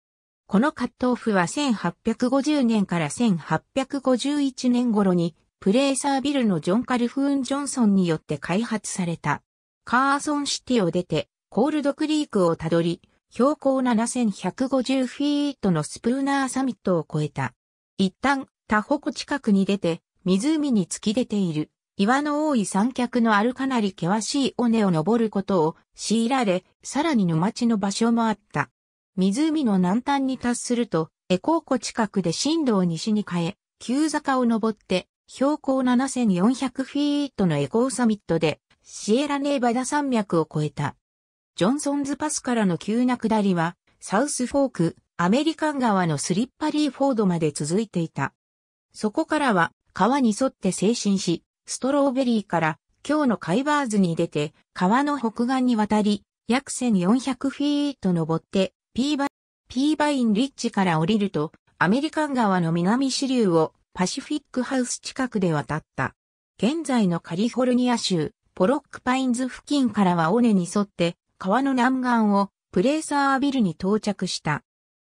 このカットオフは1850年から1851年頃にプレーサービルのジョン・カルフーン・ジョンソンによって開発された。カーソンシティを出てコールドクリークをたどり、標高7150フィートのスプーナーサミットを越えた。一旦、他北近くに出て、湖に突き出ている、岩の多い三脚のあるかなり険しい尾根を登ることを強いられ、さらに沼地の場所もあった。湖の南端に達すると、江高湖近くで震度を西に変え、急坂を登って、標高7400フィートのエコーサミットで、シエラネーバダ山脈を越えた。ジョンソンズパスからの急な下りは、サウスフォーク、アメリカン川のスリッパリーフォードまで続いていた。そこからは、川に沿って精神し、ストローベリーから、今日のカイバーズに出て、川の北岸に渡り、約1400フィート登って、ピーバ、ピーバインリッジから降りると、アメリカン川の南支流をパシフィックハウス近くで渡った。現在のカリフォルニア州、ポロックパインズ付近からは尾根に沿って川の南岸をプレーサービルに到着した。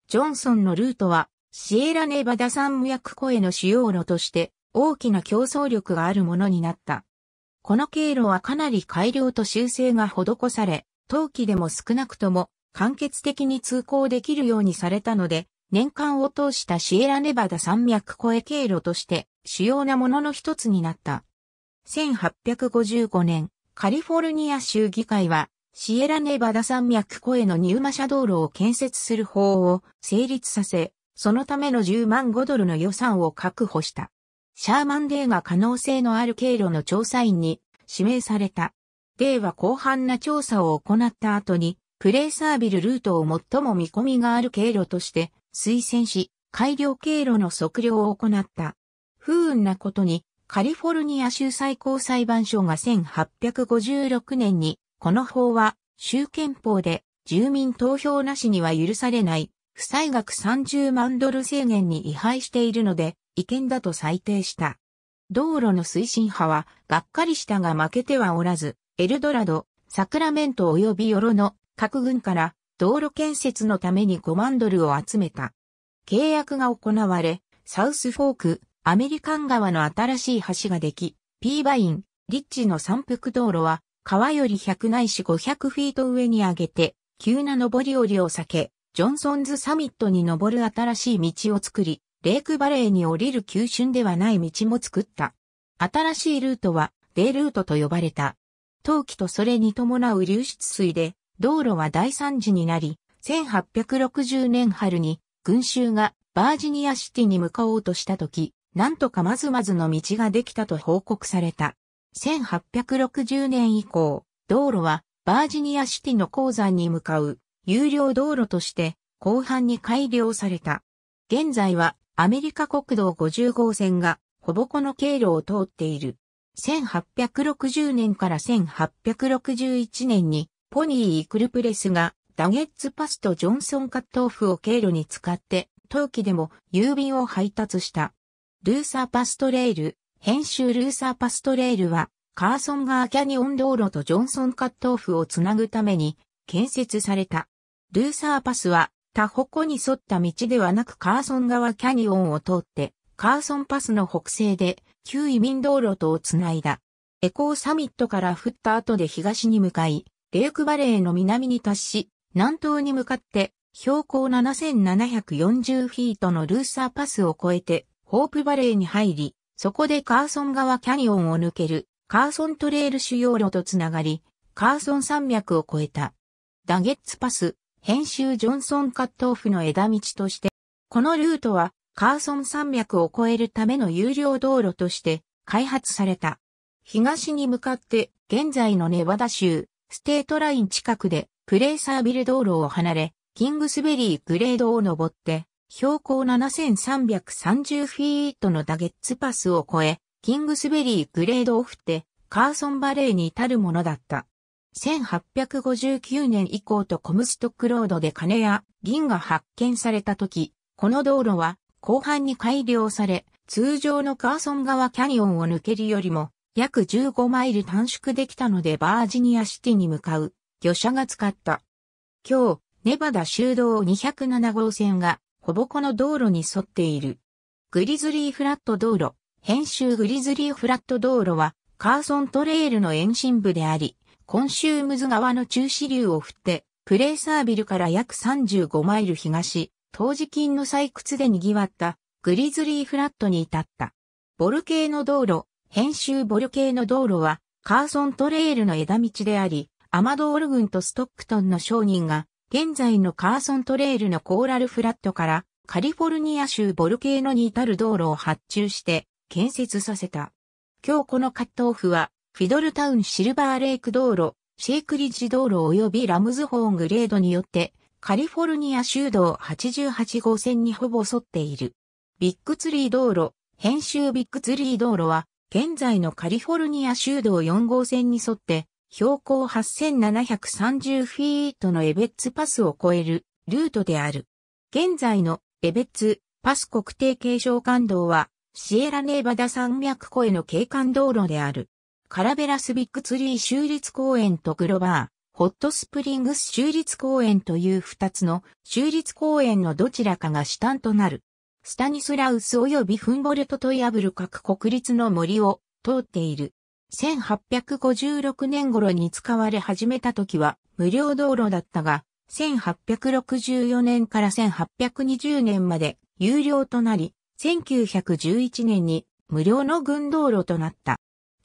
ジョンソンのルートはシエラネバダ山脈湖への主要路として大きな競争力があるものになった。この経路はかなり改良と修正が施され、冬季でも少なくとも完結的に通行できるようにされたので、年間を通したシエラネバダ山脈越え経路として主要なものの一つになった。1855年、カリフォルニア州議会は、シエラネバダ山脈越えのニューマシャ道路を建設する法を成立させ、そのための10万5ドルの予算を確保した。シャーマン・デーが可能性のある経路の調査員に指名された。デーは広範な調査を行った後に、プレーサービルルートを最も見込みがある経路として推薦し、改良経路の測量を行った。不運なことに、カリフォルニア州最高裁判所が1856年に、この法は州憲法で住民投票なしには許されない、負債額30万ドル制限に違反しているので、違憲だと裁定した。道路の推進派は、がっかりしたが負けてはおらず、エルドラド、サクラメント及びヨロの各軍から道路建設のために5万ドルを集めた。契約が行われ、サウスフォーク、アメリカン川の新しい橋ができ、ピーバイン、リッチの山腹道路は、川より100ないし500フィート上に上げて、急な上り下りを避け、ジョンソンズサミットに登る新しい道を作り、レークバレーに降りる急峻ではない道も作った。新しいルートは、デイルートと呼ばれた。陶器とそれに伴う流出水で、道路は大惨事になり、1860年春に群衆がバージニアシティに向かおうとした時、なんとかまずまずの道ができたと報告された。1860年以降、道路はバージニアシティの鉱山に向かう有料道路として後半に改良された。現在はアメリカ国道50号線がほぼこの経路を通っている。1860年から1861年にポニー・イクルプレスがダゲッツパスとジョンソンカットオフを経路に使って、陶器でも郵便を配達した。ルーサーパストレール、編集ルーサーパストレールは、カーソンガーキャニオン道路とジョンソンカットオフをつなぐために建設された。ルーサーパスは、他方に沿った道ではなくカーソン川キャニオンを通って、カーソンパスの北西で、旧移民道路とをつないだ。エコーサミットから降った後で東に向かい、レークバレーの南に達し、南東に向かって、標高7740フィートのルーサーパスを越えて、ホープバレーに入り、そこでカーソン川キャニオンを抜ける、カーソントレール主要路とつながり、カーソン山脈を越えた。ダゲッツパス、編集ジョンソンカットオフの枝道として、このルートは、カーソン山脈を越えるための有料道路として開発された。東に向かって現在のネバダ州、ステートライン近くで、プレーサービル道路を離れ、キングスベリーグレードを登って、標高7330フィートのダゲッツパスを越え、キングスベリーグレードを振って、カーソンバレーに至るものだった。1859年以降とコムストックロードで金や銀が発見された時、この道路は後半に改良され、通常のカーソン川キャニオンを抜けるよりも約15マイル短縮できたのでバージニアシティに向かう、魚車が使った。今日、ネバダ州道207号線が、ほぼこの道路に沿っている。グリズリーフラット道路、編集グリズリーフラット道路は、カーソントレイルの延伸部であり、コンシュームズ川の中支流を振って、プレーサービルから約35マイル東、当時金の採掘で賑わった、グリズリーフラットに至った。ボル系の道路、編集ボル系の道路は、カーソントレールの枝道であり、アマドール軍とストックトンの商人が、現在のカーソントレールのコーラルフラットから、カリフォルニア州ボルケーノに至る道路を発注して建設させた。今日このカットオフは、フィドルタウンシルバーレイク道路、シェイクリッジ道路及びラムズホーングレードによって、カリフォルニア州道88号線にほぼ沿っている。ビッグツリー道路、編集ビッグツリー道路は、現在のカリフォルニア州道4号線に沿って、標高8730フィートのエベッツパスを越えるルートである。現在のエベッツパス国定継承管道は、シエラネーバダ山脈越えの景観道路である。カラベラスビッグツリー州立公園とグロバー、ホットスプリングス州立公園という二つの州立公園のどちらかが主端となる。スタニスラウス及びフンボルトとイアブル各国立の森を通っている。1856年頃に使われ始めた時は無料道路だったが、1864年から1820年まで有料となり、1911年に無料の軍道路となった。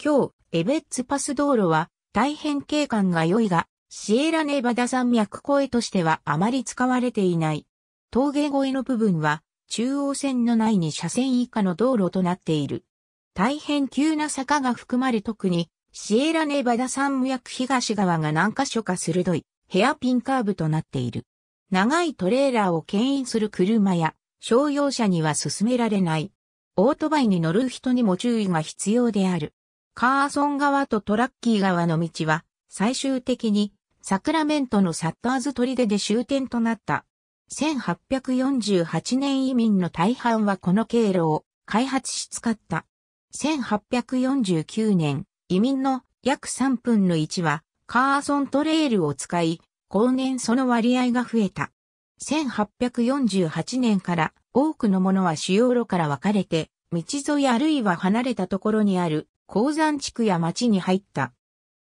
今日、エベッツパス道路は大変景観が良いが、シエラネバダ山脈越えとしてはあまり使われていない。峠越えの部分は中央線の内に車線以下の道路となっている。大変急な坂が含まれ特に、シエラネバダ山脈東側が何箇所か鋭いヘアピンカーブとなっている。長いトレーラーを牽引する車や商用車には進められない。オートバイに乗る人にも注意が必要である。カーソン側とトラッキー側の道は最終的にサクラメントのサッターズ砦で終点となった。1848年移民の大半はこの経路を開発し使った。1849年、移民の約3分の1はカーソントレールを使い、後年その割合が増えた。1848年から多くのものは主要路から分かれて、道沿いあるいは離れたところにある鉱山地区や町に入った。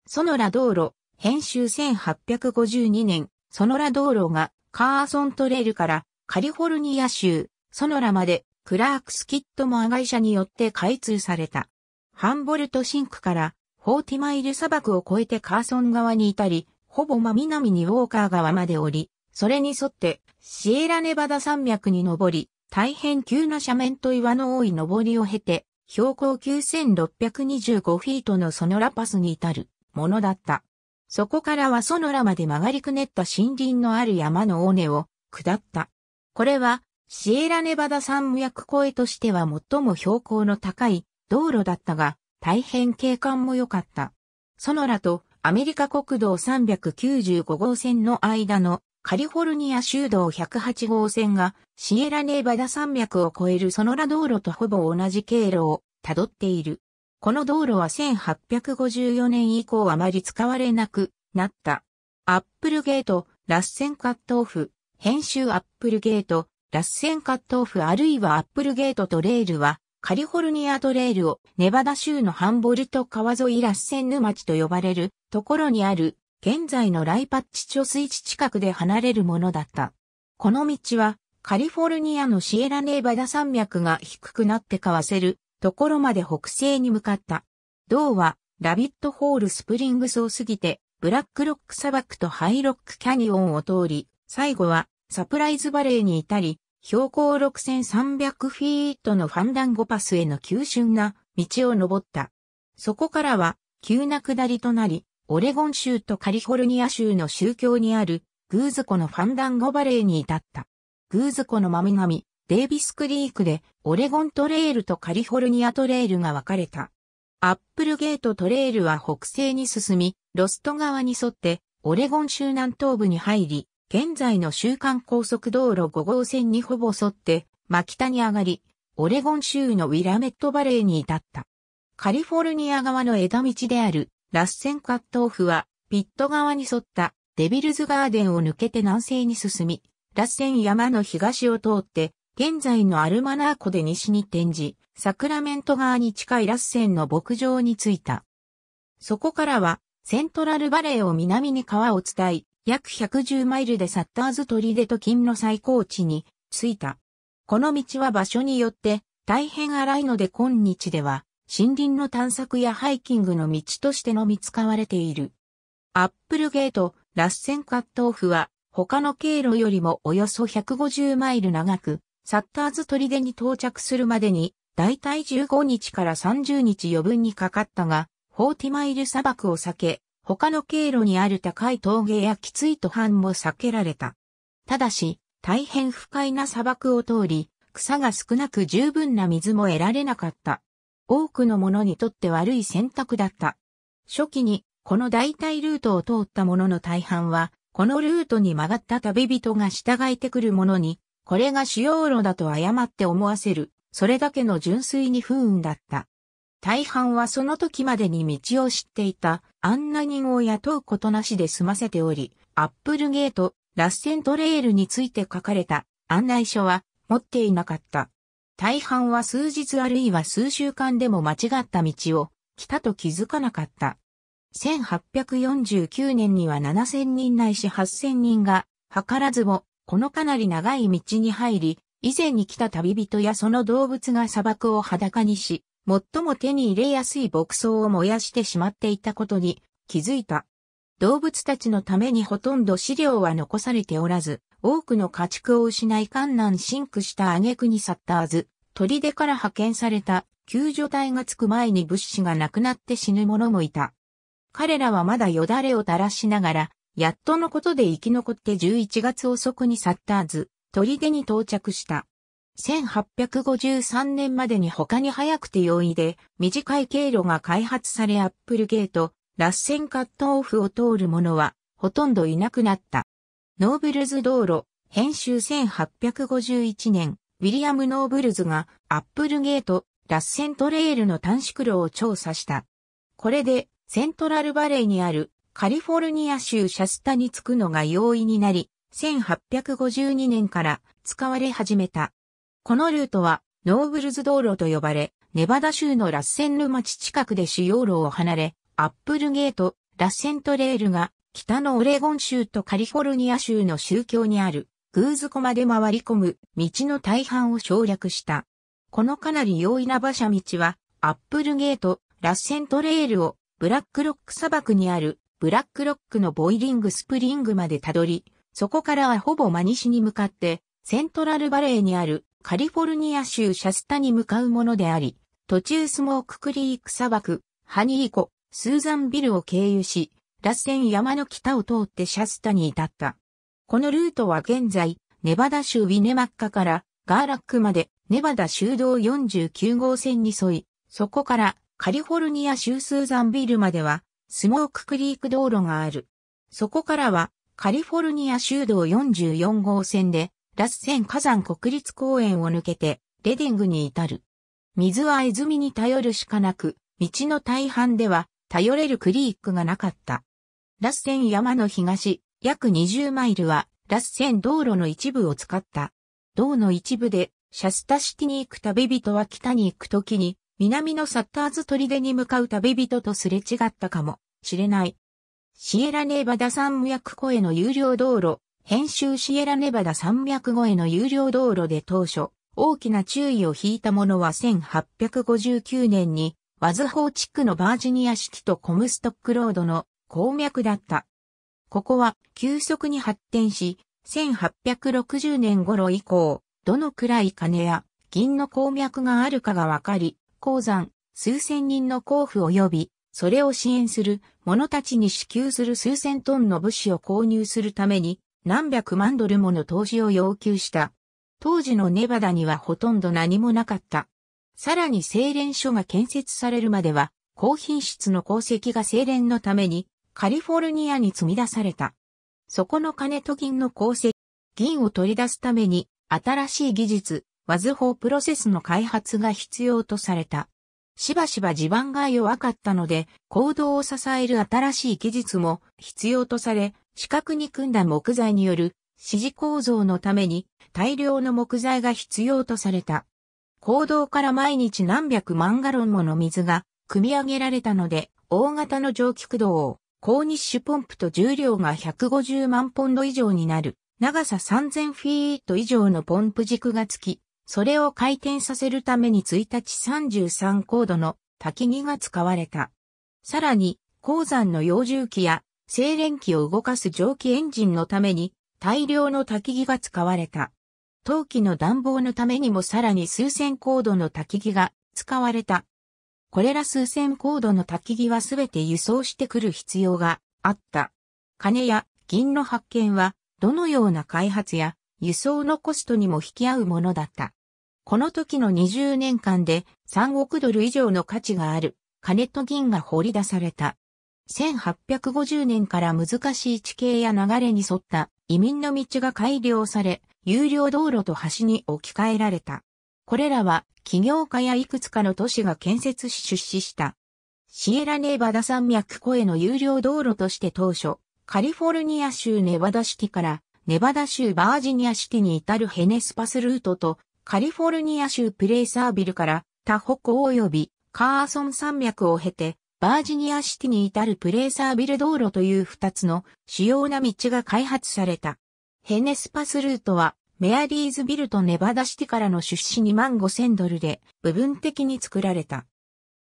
そのら道路、編集1852年、そのら道路がカーソントレールからカリフォルニア州、ソノラまでクラークスキットも会社によって開通された。ハンボルトシンクからフォーティマイル砂漠を越えてカーソン側に至り、ほぼ真南にウォーカー川まで降り、それに沿ってシエラネバダ山脈に登り、大変急な斜面と岩の多い登りを経て、標高9625フィートのソノラパスに至るものだった。そこからはソノラまで曲がりくねった森林のある山の尾根を下った。これはシエラネバダ山脈越えとしては最も標高の高い道路だったが、大変景観も良かった。ソノラとアメリカ国道395号線の間のカリフォルニア州道108号線がシエラネバダ山脈を越えるソノラ道路とほぼ同じ経路をたどっている。この道路は1854年以降あまり使われなくなった。アップルゲート、ラッセンカットオフ、編集アップルゲート、ラッセンカットオフあるいはアップルゲートとレールは、カリフォルニアトレールをネバダ州のハンボルト川沿いラッセン沼地と呼ばれるところにある現在のライパッチ貯水池近くで離れるものだった。この道はカリフォルニアのシエラネーバダ山脈が低くなってかわせるところまで北西に向かった。道は、ラビットホールスプリングスを過ぎて、ブラックロック砂漠とハイロックキャニオンを通り、最後はサプライズバレーに至り、標高6300フィートのファンダンゴパスへの急峻な道を登った。そこからは急な下りとなり、オレゴン州とカリフォルニア州の宗教にあるグーズ湖のファンダンゴバレーに至った。グーズ湖の真神、デイビスクリークでオレゴントレールとカリフォルニアトレイルが分かれた。アップルゲートトレイルは北西に進み、ロスト川に沿ってオレゴン州南東部に入り、現在の週間高速道路5号線にほぼ沿って真北に上がり、オレゴン州のウィラメットバレーに至った。カリフォルニア側の枝道であるラッセンカットオフは、ピット側に沿ったデビルズガーデンを抜けて南西に進み、ラッセン山の東を通って現在のアルマナー湖で西に転じ、サクラメント側に近いラッセンの牧場に着いた。そこからは、セントラルバレーを南に川を伝い、約110マイルでサッターズ砦と金の最高地に着いた。この道は場所によって大変荒いので今日では森林の探索やハイキングの道としてのみ使われている。アップルゲート、ラッセンカットオフは他の経路よりもおよそ150マイル長く、サッターズ砦に到着するまでに、だいたい15日から30日余分にかかったが、フォーティマイル砂漠を避け、他の経路にある高い峠やきつい途半も避けられた。ただし、大変不快な砂漠を通り、草が少なく十分な水も得られなかった。多くの者にとって悪い選択だった。初期に、この代替ルートを通った者の大半は、このルートに曲がった旅人が従えてくる者にこれが主要路だと誤って思わせる、それだけの純粋に不運だった。大半はその時までに道を知っていた、あんな人を雇うことなしで済ませており、アップルゲート、ラッセントレールについて書かれた案内書は持っていなかった。大半は数日あるいは数週間でも間違った道を来たと気づかなかった。1849年には7000人ないし8000人が、図らずもこのかなり長い道に入り、以前に来た旅人やその動物が砂漠を裸にし、最も手に入れやすい牧草を燃やしてしまっていたことに気づいた。動物たちのためにほとんど資料は残されておらず、多くの家畜を失い観難深苦した挙句に去ったあず、砦から派遣された救助隊が着く前に物資がなくなって死ぬ者もいた。彼らはまだよだれを垂らしながらやっとのことで生き残って11月遅くにサッターズ、砦に到着した。1853年までに他に早くて容易で、短い経路が開発されアップルゲート、ラッセンカットオフを通る者は、ほとんどいなくなった。ノーブルズ道路、編集1851年、ウィリアム・ノーブルズが、アップルゲート、ラッセントレールの短縮路を調査した。これで、セントラルバレーにあるカリフォルニア州シャスタに着くのが容易になり、1852年から使われ始めた。このルートはノーブルズ道路と呼ばれ、ネバダ州のラッセンル町近くで主要路を離れ、アップルゲート、ラッセントレールが北のオレゴン州とカリフォルニア州の宗教にあるグーズ湖まで回り込む道の大半を省略した。このかなり容易な馬車道はアップルゲート、ラッセントレールをブラックロック砂漠にあるブラックロックのボイリングスプリングまでたどり、そこからはほぼ真西に向かって、セントラルバレーにあるカリフォルニア州シャスタに向かうものであり、途中スモーククリーク砂漠、ハニーコ、スーザンビルを経由し、ラッセン山の北を通ってシャスタに至った。このルートは現在、ネバダ州ウィネマッカからガーラックまでネバダ州道49号線に沿い、そこからカリフォルニア州スーザンビルまではスモーククリーク道路がある。そこからは、カリフォルニア州道44号線で、ラッセン火山国立公園を抜けて、レディングに至る。水は泉に頼るしかなく、道の大半では、頼れるクリークがなかった。ラッセン山の東、約20マイルは、ラッセン道路の一部を使った。道の一部で、シャスタシティに行く旅人は北に行くときに、南のサッターズ砦に向かう旅人とすれ違ったかもしれない。シエラネバダ山脈越えの有料道路、編集シエラネバダ山脈越えの有料道路で当初、大きな注意を引いたものは1859年に、ワズホー地区のバージニア式とコムストックロードの鉱脈だった。ここは急速に発展し、1860年頃以降、どのくらい金や銀の鉱脈があるかがわかり、鉱山、数千人の交付及び、それを支援する者たちに支給する数千トンの物資を購入するために何百万ドルもの投資を要求した。当時のネバダにはほとんど何もなかった。さらに精錬所が建設されるまでは、高品質の鉱石が精錬のためにカリフォルニアに積み出された。そこの金と銀の鉱石、銀を取り出すために新しい技術、ワズ法プロセスの開発が必要とされた。しばしば地盤が弱かったので、行動を支える新しい技術も必要とされ、四角に組んだ木材による支持構造のために大量の木材が必要とされた。行動から毎日何百万ガロンもの水が組み上げられたので、大型の蒸気駆動を高日ッポンプと重量が150万ポンド以上になる、長さ3000フィート以上のポンプ軸がつき、それを回転させるために1日33高度の焚き木が使われた。さらに、鉱山の溶重機や精錬機を動かす蒸気エンジンのために大量の焚き木が使われた。陶器の暖房のためにもさらに数千高度の焚き木が使われた。これら数千高度の焚き木はすべて輸送してくる必要があった。金や銀の発見はどのような開発や輸送のコストにも引き合うものだった。この時の20年間で3億ドル以上の価値がある金と銀が掘り出された。1850年から難しい地形や流れに沿った移民の道が改良され、有料道路と橋に置き換えられた。これらは企業家やいくつかの都市が建設し出資した。シエラネバダ山脈越えの有料道路として当初、カリフォルニア州ネバダシティからネバダ州バージニアシティに至るヘネスパスルートと、カリフォルニア州プレイサービルから、他コ及びカーソン山脈を経て、バージニアシティに至るプレイサービル道路という二つの主要な道が開発された。ヘネスパスルートは、メアリーズビルとネバダシティからの出資2万5千ドルで部分的に作られた。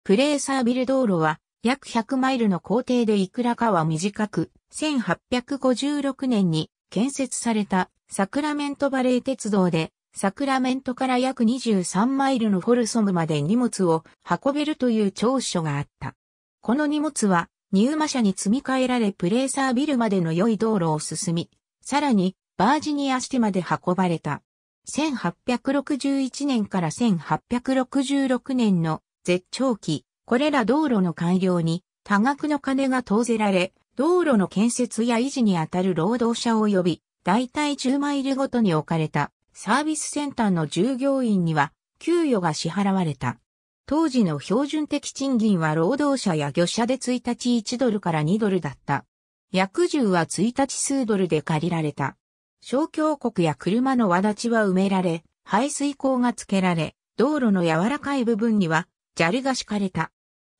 プレーサービル道路は約100マイルの工程でいくらかは短く、1856年に建設されたサクラメントバレー鉄道でサクラメントから約23マイルのフォルソムまで荷物を運べるという長所があった。この荷物はニューマ社に積み替えられプレーサービルまでの良い道路を進み、さらにバージニア市まで運ばれた。1861年から1866年の絶頂期、これら道路の改良に多額の金が投ぜられ、道路の建設や維持にあたる労働者を呼び、大体10マイルごとに置かれたサービスセンターの従業員には給与が支払われた。当時の標準的賃金は労働者や漁者で1日1ドルから2ドルだった。薬獣は1日数ドルで借りられた。小峡谷や車の輪立ちは埋められ、排水口が付けられ、道路の柔らかい部分には砂利が敷かれた。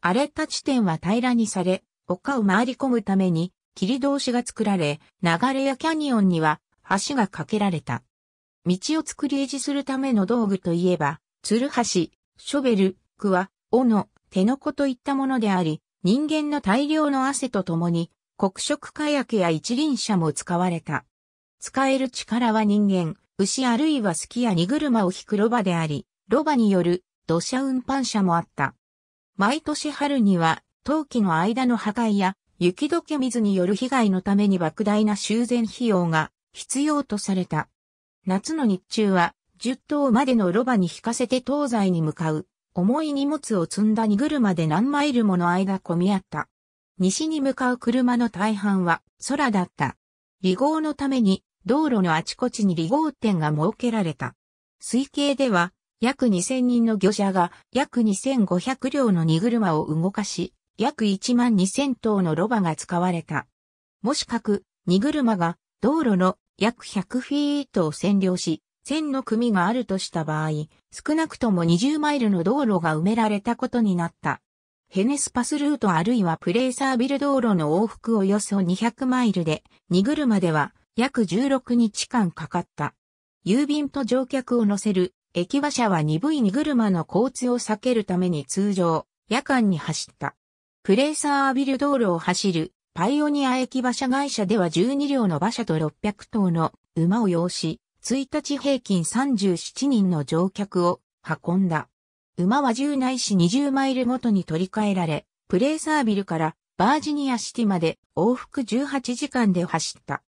荒れた地点は平らにされ、丘を回り込むために、霧通しが作られ、流れやキャニオンには橋が架けられた。道を作り維持するための道具といえば、ツルハシ、ショベル、クワ、斧、手の子といったものであり、人間の大量の汗とともに、黒色火薬や一輪車も使われた。使える力は人間、牛あるいはスキや荷車を引くロバであり、ロバによる土砂運搬車もあった。毎年春には陶器の間の破壊や雪解け水による被害のために莫大な修繕費用が必要とされた。夏の日中は10頭までのロバに引かせて東西に向かう重い荷物を積んだ荷車で何マイルもの間混み合った。西に向かう車の大半は空だった。離合のために道路のあちこちに離合点が設けられた。推計では約2000人の漁者が約2500両の荷車を動かし、約1万2000頭のロバが使われた。もしかく、荷車が道路の約100フィートを占領し、1000の組があるとした場合、少なくとも20マイルの道路が埋められたことになった。ヘネスパスルートあるいはプレーサービル道路の往復およそ200マイルで、荷車では約16日間かかった。郵便と乗客を乗せる駅馬車は鈍い荷車の交通を避けるために通常、夜間に走った。プレーサービル道路を走るパイオニア駅馬車会社では12両の馬車と600頭の馬を要し、1日平均37人の乗客を運んだ。馬は10市し20マイルごとに取り替えられ、プレーサービルからバージニアシティまで往復18時間で走った。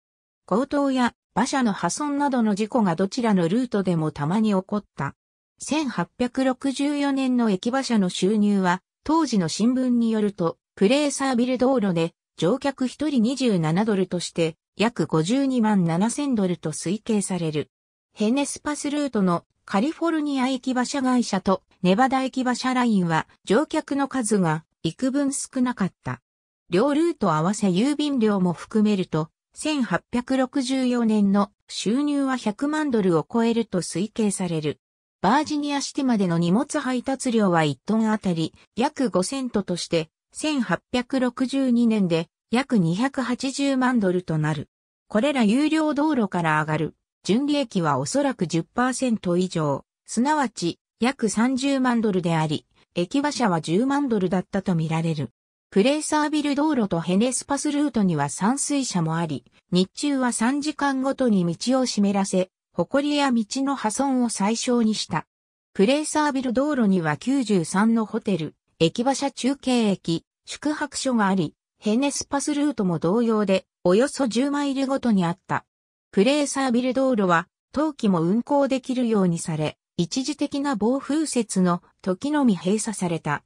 高騰や馬車の破損などの事故がどちらのルートでもたまに起こった。1864年の駅馬車の収入は当時の新聞によると、プレーサービル道路で乗客1人27ドルとして約52万7000ドルと推計される。ヘネスパスルートのカリフォルニア行き馬車会社とネバダ行き馬車ラインは乗客の数が幾分少なかった。両ルート合わせ郵便料も含めると、1864年の収入は100万ドルを超えると推計される。バージニアシティまでの荷物配達量は1トンあたり約5セントとして、1862年で約280万ドルとなる。これら有料道路から上がる純利益はおそらく10%以上、すなわち約30万ドルであり、駅馬車は10万ドルだったとみられる。プレイサービル道路とヘネスパスルートには散水車もあり、日中は3時間ごとに道を湿らせ、埃や道の破損を最小にした。プレーサービル道路には93のホテル、駅馬車中継駅、宿泊所があり、ヘネスパスルートも同様で、およそ10マイルごとにあった。プレーサービル道路は、冬季も運行できるようにされ、一時的な暴風雪の時のみ閉鎖された。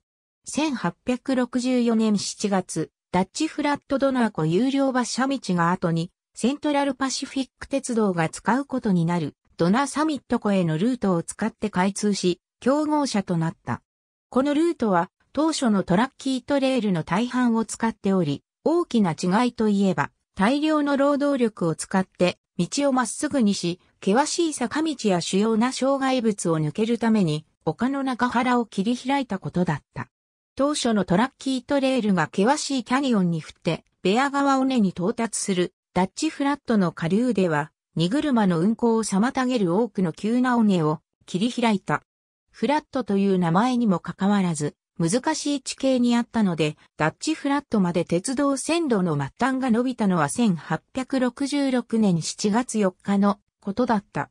1864年7月、ダッチフラットドナー湖有料馬車道が後にセントラルパシフィック鉄道が使うことになるドナサミット湖へのルートを使って開通し、競合車となった。このルートは当初のトラッキートレールの大半を使っており、大きな違いといえば、大量の労働力を使って道をまっすぐにし、険しい坂道や主要な障害物を抜けるために、丘の中原を切り開いたことだった。当初のトラッキートレールが険しいキャニオンに振って、ベア川尾根に到達するダッチフラットの下流では、荷車の運行を妨げる多くの急な尾根を切り開いた。フラットという名前にもかかわらず、難しい地形にあったので、ダッチフラットまで鉄道線路の末端が伸びたのは1866年7月4日のことだった。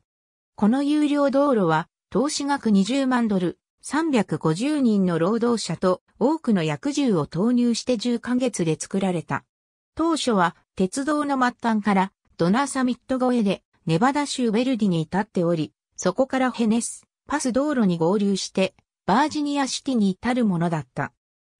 この有料道路は、投資額20万ドル、350人の労働者と多くの薬獣を投入して10ヶ月で作られた。当初は鉄道の末端からドナーサミット越えでネバダ州ウェルディに至っており、そこからヘネス、パス道路に合流してバージニアシティに至るものだった。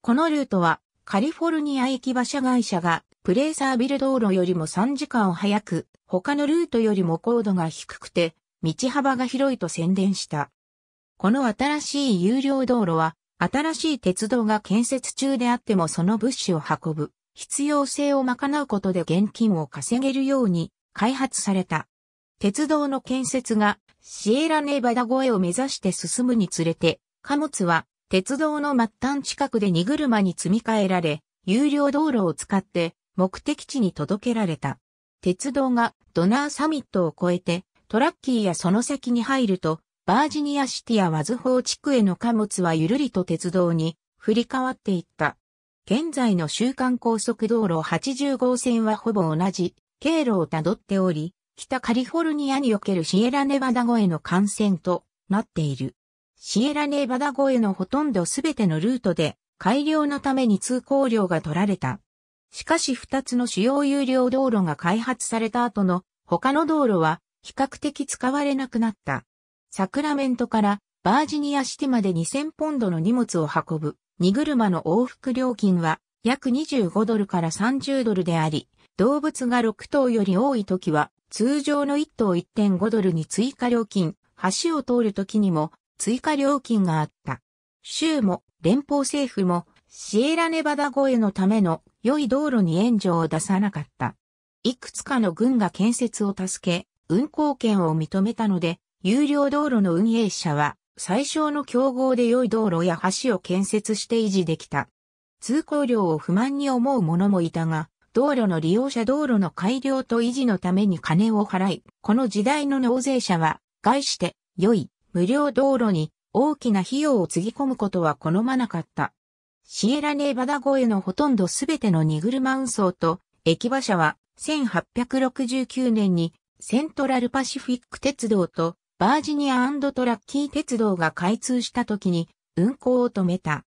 このルートはカリフォルニア行き馬車会社がプレーサービル道路よりも3時間を早く、他のルートよりも高度が低くて、道幅が広いと宣伝した。この新しい有料道路は、新しい鉄道が建設中であってもその物資を運ぶ必要性を賄うことで現金を稼げるように開発された。鉄道の建設がシエラネバダ越えを目指して進むにつれて、貨物は鉄道の末端近くで荷車に積み替えられ、有料道路を使って目的地に届けられた。鉄道がドナーサミットを越えてトラッキーやその先に入ると、バージニアシティやワズホー地区への貨物はゆるりと鉄道に振り替わっていった。現在の週間高速道路80号線はほぼ同じ経路をたどっており、北カリフォルニアにおけるシエラネバダ越えの幹線となっている。シエラネバダ越えのほとんどすべてのルートで改良のために通行料が取られた。しかし2つの主要有料道路が開発された後の他の道路は比較的使われなくなった。サクラメントからバージニアシティまで2000ポンドの荷物を運ぶ荷車の往復料金は約25ドルから30ドルであり、動物が6頭より多い時は通常の1頭1.5ドルに追加料金、橋を通る時にも追加料金があった。州も連邦政府もシエラネバダ越えのための良い道路に援助を出さなかった。いくつかの軍が建設を助け、運行権を認めたので、有料道路の運営者は最小の競合で良い道路や橋を建設して維持できた。通行量を不満に思う者もいたが、道路の利用者道路の改良と維持のために金を払い、この時代の納税者は、概して、良い、無料道路に大きな費用をつぎ込むことは好まなかった。シエラネーバダ越えのほとんどすべての荷車運送と、駅馬車は、1869年にセントラルパシフィック鉄道とバージニアトラッキー鉄道が開通した時に運行を止めた。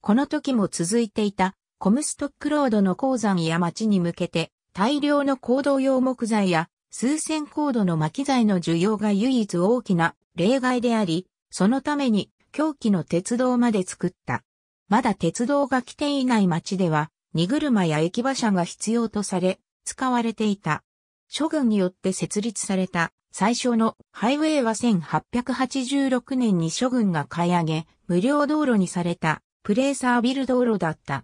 この時も続いていたコムストックロードの鉱山や町に向けて大量の行動用木材や数千高度の巻き材の需要が唯一大きな例外であり、そのために狂気の鉄道まで作った。まだ鉄道が来ていない町では、荷車や駅馬車が必要とされ、使われていた。諸軍によって設立された最初のハイウェイは1886年に諸軍が買い上げ、無料道路にされたプレーサービル道路だった。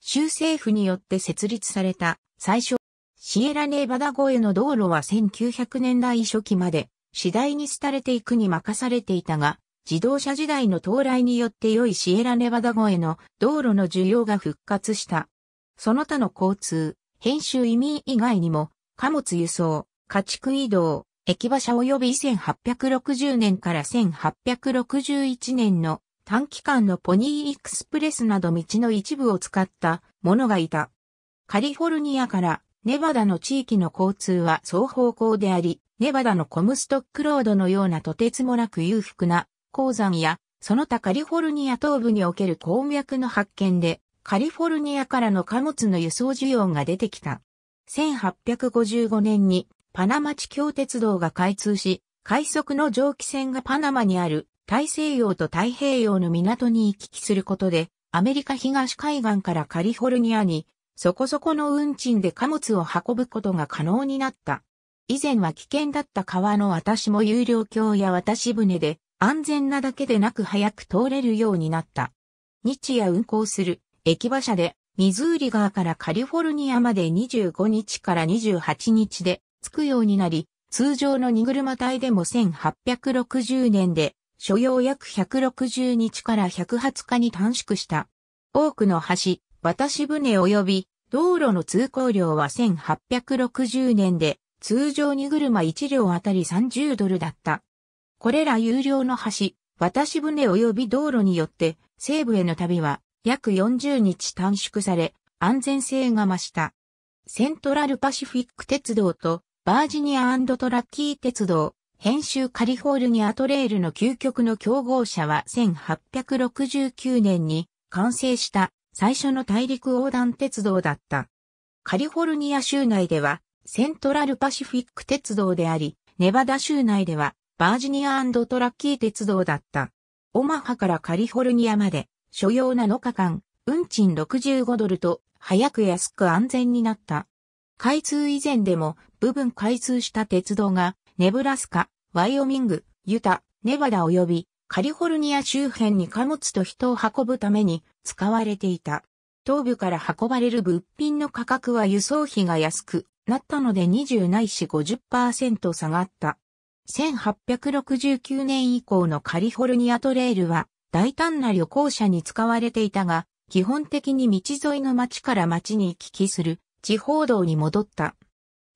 州政府によって設立された最初、シエラネーバダ越えの道路は1900年代初期まで次第に廃れていくに任されていたが、自動車時代の到来によって良いシエラネバダ越えの道路の需要が復活した。その他の交通、編集移民以外にも、貨物輸送、家畜移動、駅馬車及び1860年から1861年の短期間のポニーエクスプレスなど道の一部を使ったものがいた。カリフォルニアからネバダの地域の交通は双方向であり、ネバダのコムストックロードのようなとてつもなく裕福な鉱山や、その他カリフォルニア東部における鉱脈の発見で、カリフォルニアからの貨物の輸送需要が出てきた。1855年にパナマ地峡鉄道が開通し、快速の蒸気船がパナマにある大西洋と太平洋の港に行き来することで、アメリカ東海岸からカリフォルニアに、そこそこの運賃で貨物を運ぶことが可能になった。以前は危険だった川の私も有料橋や渡し船で、安全なだけでなく早く通れるようになった。日夜運行する駅馬車でミズーリ川からカリフォルニアまで25日から28日でつくようになり、通常の荷車隊でも1860年で、所要約160日から120日に短縮した。多くの橋、渡し船及び、道路の通行量は1860年で、通常荷車1両あたり30ドルだった。これら有料の橋、渡し船及び道路によって、西部への旅は約40日短縮され、安全性が増した。セントラルパシフィック鉄道とバージニアトラッキー鉄道、編集カリフォルニアトレイルの究極の競合車は1869年に完成した最初の大陸横断鉄道だった。カリフォルニア州内ではセントラルパシフィック鉄道であり、ネバダ州内ではバージニアトラッキー鉄道だった。オマハからカリフォルニアまで所要7日間、運賃65ドルと早く安く安全になった開通以前でも部分開通した鉄道がネブラスカ、ワイオミング、ユタ、ネバダ及びカリフォルニア周辺に貨物と人を運ぶために使われていた。東部から運ばれる物品の価格は輸送費が安くなったので20ないし50%下がった。1869年以降のカリフォルニアトレイルは大胆な旅行者に使われていたが、基本的に道沿いの町から町に行き来する地方道に戻った。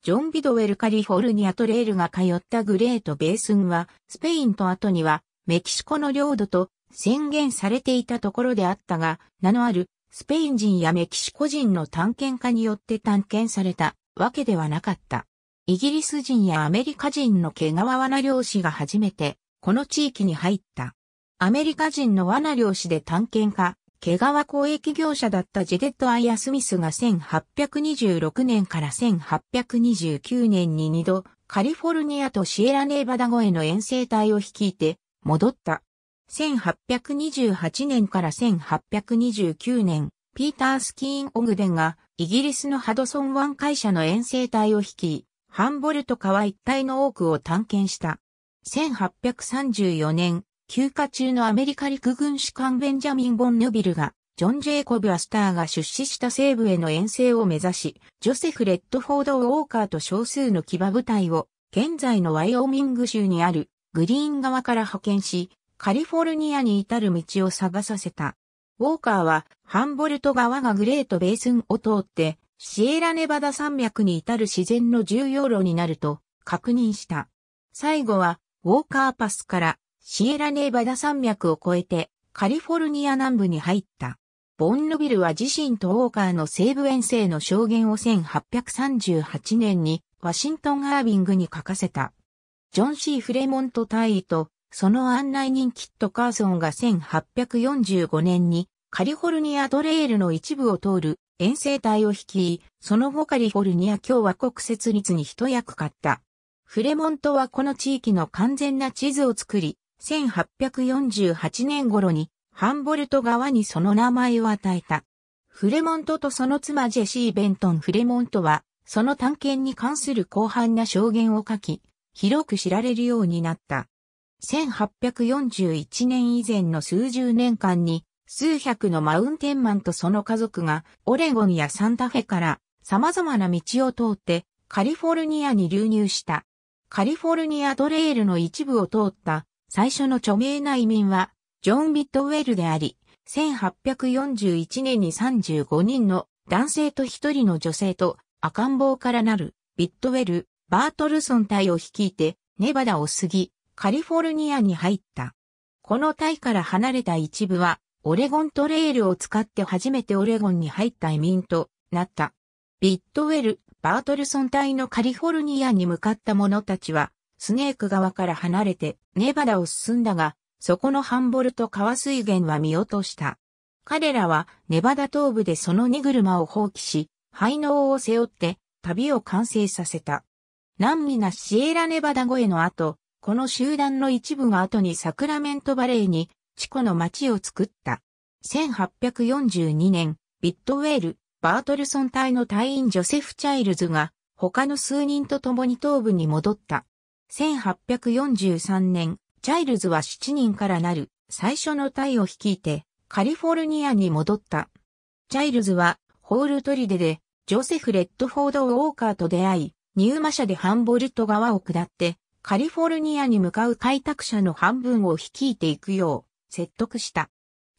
ジョン・ビドウェル・カリフォルニアトレイルが通ったグレート・ベースンは、スペインと後には、メキシコの領土と宣言されていたところであったが、名のあるスペイン人やメキシコ人の探検家によって探検されたわけではなかった。イギリス人やアメリカ人の毛皮罠漁師が初めて、この地域に入った。アメリカ人の罠漁師で探検家、毛皮交易業者だったジェデット・アイア・スミスが1826年から1829年に2度、カリフォルニアとシエラネーバダ越えの遠征隊を率いて戻った。1828年から1829年、ピーター・スキーン・オグデンがイギリスのハドソン湾会社の遠征隊を率い、ハンボルト川一帯の多くを探検した。1834年、休暇中のアメリカ陸軍士官ベンジャミン・ボンヌビルが、ジョン・ジェイコブ・アスターが出資した西部への遠征を目指し、ジョセフ・レッドフォード・ウォーカーと少数の騎馬部隊を、現在のワイオミング州にあるグリーン側から派遣し、カリフォルニアに至る道を探させた。ウォーカーは、ハンボルト側がグレート・ベースンを通って、シエラネバダ山脈に至る自然の重要路になると確認した。最後は、ウォーカーパスからシエラネーバダ山脈を越えてカリフォルニア南部に入った。ボンヌビルは自身とウォーカーの西部遠征の証言を1838年にワシントン・アービングに書かせた。ジョン・シー・フレモント大尉とその案内人キット・カーソンが1845年にカリフォルニアトレイルの一部を通る遠征隊を率い、その後カリフォルニア共和国設立に一役買った。フレモントはこの地域の完全な地図を作り、1848年頃にハンボルト川にその名前を与えた。フレモントとその妻ジェシー・ベントン・フレモントは、その探検に関する広範な証言を書き、広く知られるようになった。1841年以前の数十年間に、数百のマウンテンマンとその家族が、オレゴンやサンタフェから様々な道を通って、カリフォルニアに流入した。カリフォルニアトレイルの一部を通った最初の著名な移民は、ジョン・ビットウェルであり、1841年に35人の男性と1人の女性と赤ん坊からなるビットウェル、バートルソン隊を率いてネバダを過ぎ、カリフォルニアに入った。この隊から離れた一部は、オレゴントレイルを使って初めてオレゴンに入った移民となった。ビットウェル、バートルソン隊のカリフォルニアに向かった者たちは、スネーク川から離れてネバダを進んだが、そこのハンボルト川水源は見落とした。彼らはネバダ東部でその荷車を放棄し、廃納を背負って旅を完成させた。難儀なシエラネバダ越えの後、この集団の一部が後にサクラメントバレーに、チコの町を作った。1842年、ビットウェール、バートルソン隊の隊員ジョセフ・チャイルズが、他の数人と共に東部に戻った。1843年、チャイルズは7人からなる最初の隊を率いてカリフォルニアに戻った。チャイルズはホールトリデでジョセフ・レッドフォード・ウォーカーと出会い、ニューマ社でハンボルト川を下ってカリフォルニアに向かう開拓者の半分を率いていくよう説得した。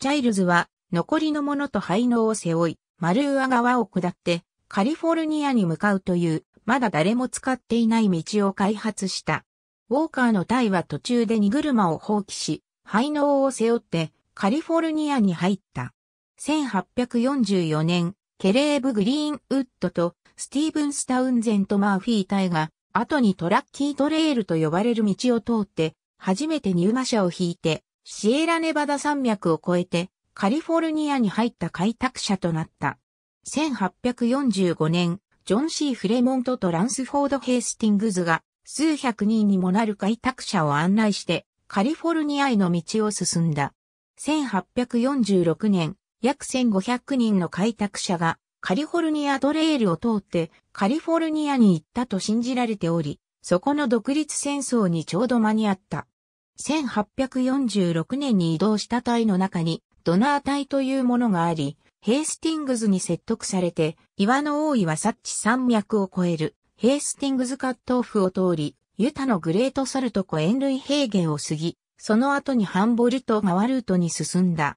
チャイルズは残りのものと廃能を背負い、マルーア川を下ってカリフォルニアに向かうというまだ誰も使っていない道を開発した。ウォーカーの隊は途中で荷車を放棄し、廃農を背負ってカリフォルニアに入った。1844年、ケレーブ・グリーンウッドとスティーブンスタウンゼント・マーフィー隊が、後にトラッキートレールと呼ばれる道を通って、初めて入馬車を引いて、シエラネバダ山脈を越えて、カリフォルニアに入った開拓者となった。1845年、ジョン・シー・フレモントとランスフォード・ヘイスティングズが数百人にもなる開拓者を案内してカリフォルニアへの道を進んだ。1846年、約1500人の開拓者がカリフォルニアトレールを通ってカリフォルニアに行ったと信じられており、そこの独立戦争にちょうど間に合った。1846年に移動した隊の中にドナー隊というものがあり、ヘイスティングズに説得されて、岩の多いはサッチ山脈を越えるヘイスティングズカットオフを通り、ユタのグレートサルト湖塩類平原を過ぎ、その後にハンボルト川ルートに進んだ。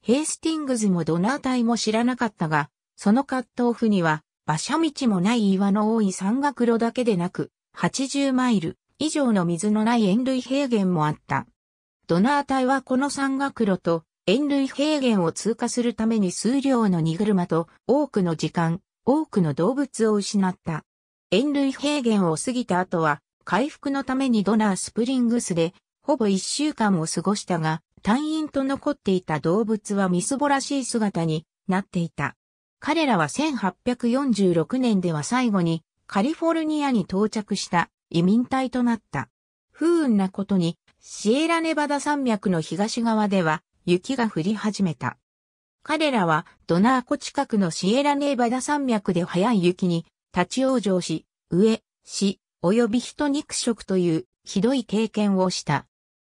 ヘイスティングズもドナー隊も知らなかったが、そのカットオフには、馬車道もない岩の多い山岳路だけでなく、80マイル以上の水のない塩類平原もあった。ドナー隊はこの山岳路と塩類平原を通過するために数量の荷車と多くの時間、多くの動物を失った。塩類平原を過ぎた後は、回復のためにドナースプリングスで、ほぼ一週間を過ごしたが、隊員と残っていた動物はみすぼらしい姿になっていた。彼らは1846年では最後にカリフォルニアに到着した移民隊となった。不運なことにシエラネバダ山脈の東側では雪が降り始めた。彼らはドナー湖近くのシエラネバダ山脈で早い雪に立ち往生し、上、死、及び人肉食というひどい経験をした。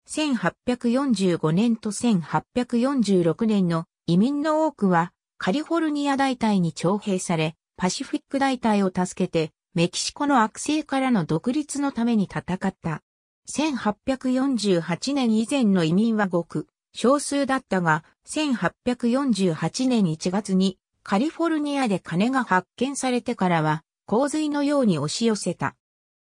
1845年と1846年の移民の多くはカリフォルニア大隊に徴兵され、パシフィック大隊を助けてメキシコの悪性からの独立のために戦った。1848年以前の移民はごく少数だったが、1848年1月にカリフォルニアで金が発見されてからは洪水のように押し寄せた。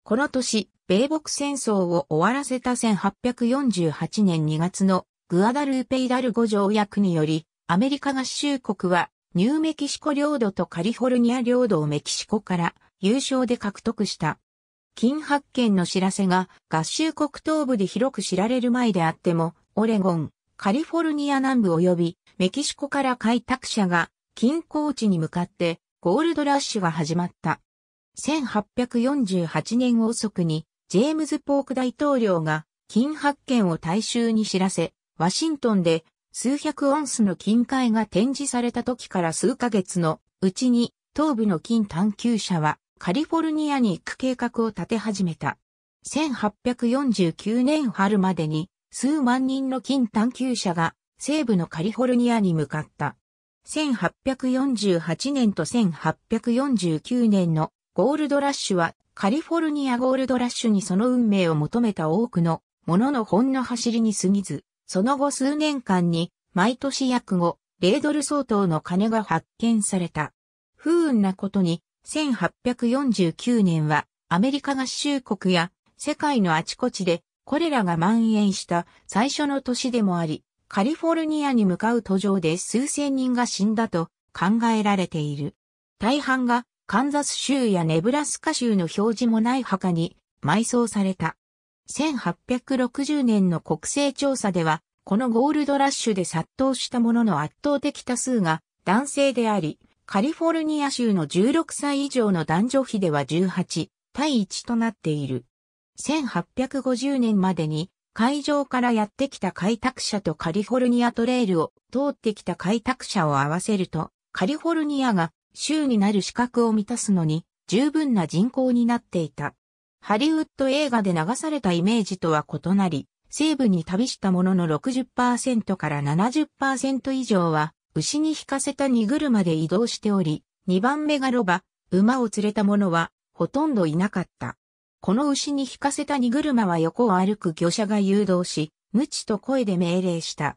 この年、米国戦争を終わらせた1848年2月のグアダルーペイダルゴ条約により、アメリカ合衆国はニューメキシコ領土とカリフォルニア領土をメキシコから優勝で獲得した。金発見の知らせが合衆国東部で広く知られる前であっても、オレゴン、カリフォルニア南部及びメキシコから開拓者が近郊地に向かってゴールドラッシュが始まった。1848年遅くに、ジェームズ・ポーク大統領が、金発見を大衆に知らせ、ワシントンで、数百オンスの金塊が展示された時から数ヶ月のうちに、東部の金探求者は、カリフォルニアに行く計画を立て始めた。1849年春までに数万人の金探求者が西部のカリフォルニアに向かった。1848年と1849年のゴールドラッシュはカリフォルニアゴールドラッシュにその運命を求めた多くのもののほんの走りに過ぎず、その後数年間に毎年約5、0ドル相当の金が発見された。不運なことに、1849年はアメリカ合衆国や世界のあちこちでこれらが蔓延した最初の年でもあり、カリフォルニアに向かう途上で数千人が死んだと考えられている。大半がカンザス州やネブラスカ州の表示もない墓に埋葬された。1860年の国勢調査では、このゴールドラッシュで殺到した者の圧倒的多数が男性であり、カリフォルニア州の16歳以上の男女比では18対1となっている。1850年までに会場からやってきた開拓者とカリフォルニアトレイルを通ってきた開拓者を合わせると、カリフォルニアが州になる資格を満たすのに十分な人口になっていた。ハリウッド映画で流されたイメージとは異なり、西部に旅したものの60%から70%以上は牛に引かせた荷車で移動しており、2番目がロバ、馬を連れた者はほとんどいなかった。この牛に引かせた荷車は横を歩く魚車が誘導し、無知と声で命令した。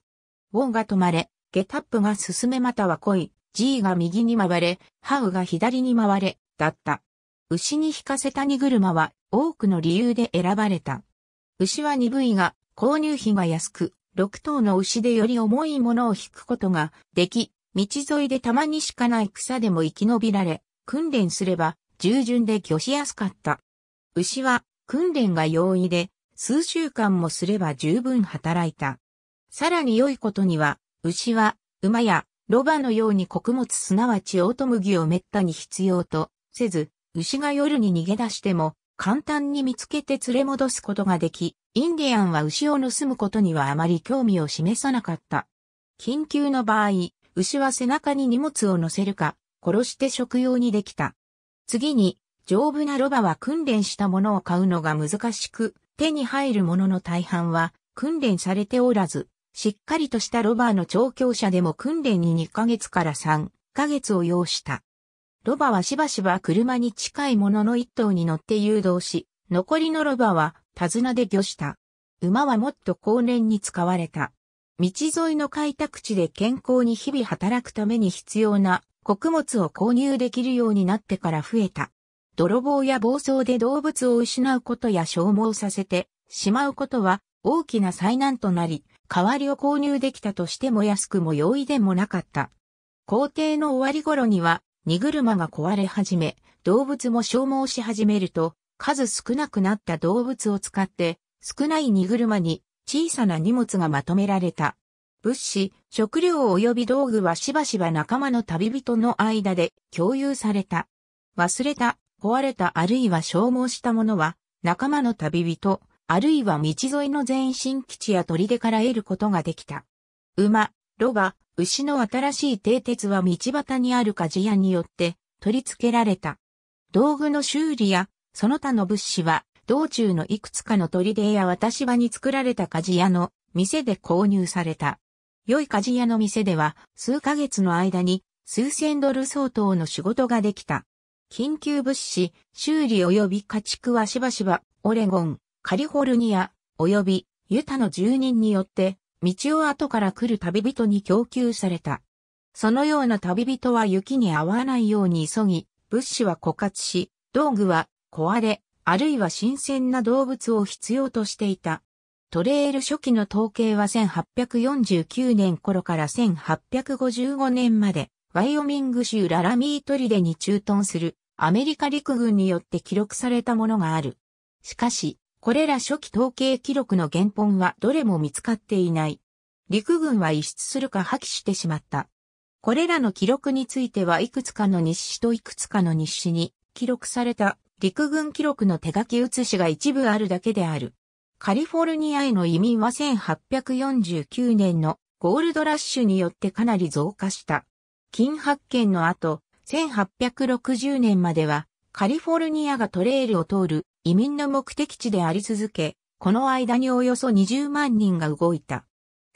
ウォンが止まれ、ゲタップが進めまたは来い、G が右に回れ、ハウが左に回れ、だった。牛に引かせた荷車は多くの理由で選ばれた。牛は鈍いが、購入費が安く、6頭の牛でより重いものを引くことができ、道沿いでたまにしかない草でも生き延びられ、訓練すれば従順で漁しやすかった。牛は訓練が容易で、数週間もすれば十分働いた。さらに良いことには、牛は馬やロバのように穀物すなわちオート麦を滅多に必要とせず、牛が夜に逃げ出しても、簡単に見つけて連れ戻すことができ、インディアンは牛を盗むことにはあまり興味を示さなかった。緊急の場合、牛は背中に荷物を乗せるか、殺して食用にできた。次に、丈夫なロバは訓練したものを買うのが難しく、手に入るものの大半は訓練されておらず、しっかりとしたロバーの調教者でも訓練に2ヶ月から3ヶ月を要した。ロバはしばしば車に近いものの一頭に乗って誘導し、残りのロバは手綱で漁した。馬はもっと後年に使われた。道沿いの開拓地で健康に日々働くために必要な穀物を購入できるようになってから増えた。泥棒や暴走で動物を失うことや消耗させてしまうことは大きな災難となり、代わりを購入できたとしても安くも容易でもなかった。皇帝の終わり頃には、荷車が壊れ始め、動物も消耗し始めると、数少なくなった動物を使って、少ない荷車に小さな荷物がまとめられた。物資、食料及び道具はしばしば仲間の旅人の間で共有された。忘れた、壊れたあるいは消耗したものは、仲間の旅人、あるいは道沿いの全身基地や砦から得ることができた。馬、ロバ、牛の新しい蹄鉄は道端にある鍛冶屋によって取り付けられた。道具の修理やその他の物資は道中のいくつかの砦や渡し場に作られた鍛冶屋の店で購入された。良い鍛冶屋の店では数ヶ月の間に数千ドル相当の仕事ができた。緊急物資、修理及び家畜はしばしばオレゴン、カリフォルニア、及びユタの住人によって、道を後から来る旅人に供給された。そのような旅人は雪に合わないように急ぎ、物資は枯渇し、道具は壊れ、あるいは新鮮な動物を必要としていた。トレイル初期の統計は1849年頃から1855年まで、ワイオミング州ララミートリデに駐屯するアメリカ陸軍によって記録されたものがある。しかし、これら初期統計記録の原本はどれも見つかっていない。陸軍は遺失するか破棄してしまった。これらの記録についてはいくつかの日誌といくつかの日誌に記録された陸軍記録の手書き写しが一部あるだけである。カリフォルニアへの移民は1849年のゴールドラッシュによってかなり増加した。金発見の後、1860年まではカリフォルニアがトレイルを通る移民の目的地であり続け、この間におよそ20万人が動いた。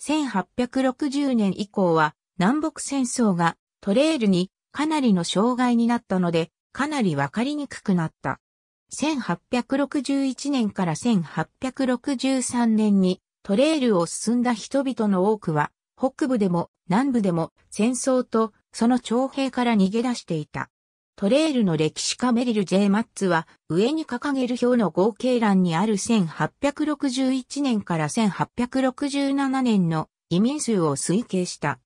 1860年以降は南北戦争がトレイルにかなりの障害になったので、かなりわかりにくくなった。1861年から1863年にトレイルを進んだ人々の多くは、北部でも南部でも戦争とその徴兵から逃げ出していた。トレイルの歴史家メリル・ジェ J・ マッツは、上に掲げる表の合計欄にある1861年から1867年の移民数を推計した。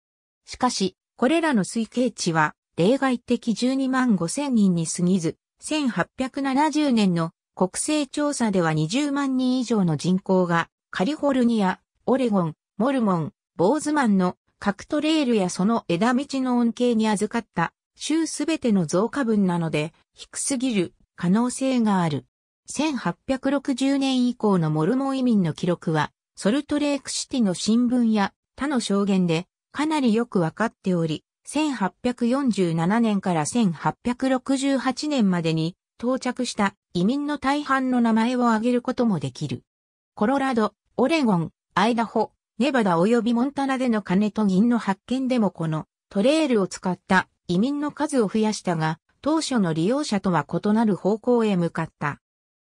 しかし、これらの推計値は、例外的12万5千人に過ぎず、1870年の国勢調査では20万人以上の人口が、カリフォルニア、オレゴン、モルモン、ボーズマンの各トレイルやその枝道の恩恵に預かった州すべての増加分なので、低すぎる可能性がある。1860年以降のモルモン移民の記録は、ソルトレークシティの新聞や他の証言でかなりよくわかっており、1847年から1868年までに到着した移民の大半の名前を挙げることもできる。コロラド、オレゴン、アイダホ、ネバダ及びモンタナでの金と銀の発見でもこのトレールを使った移民の数を増やしたが、当初の利用者とは異なる方向へ向かった。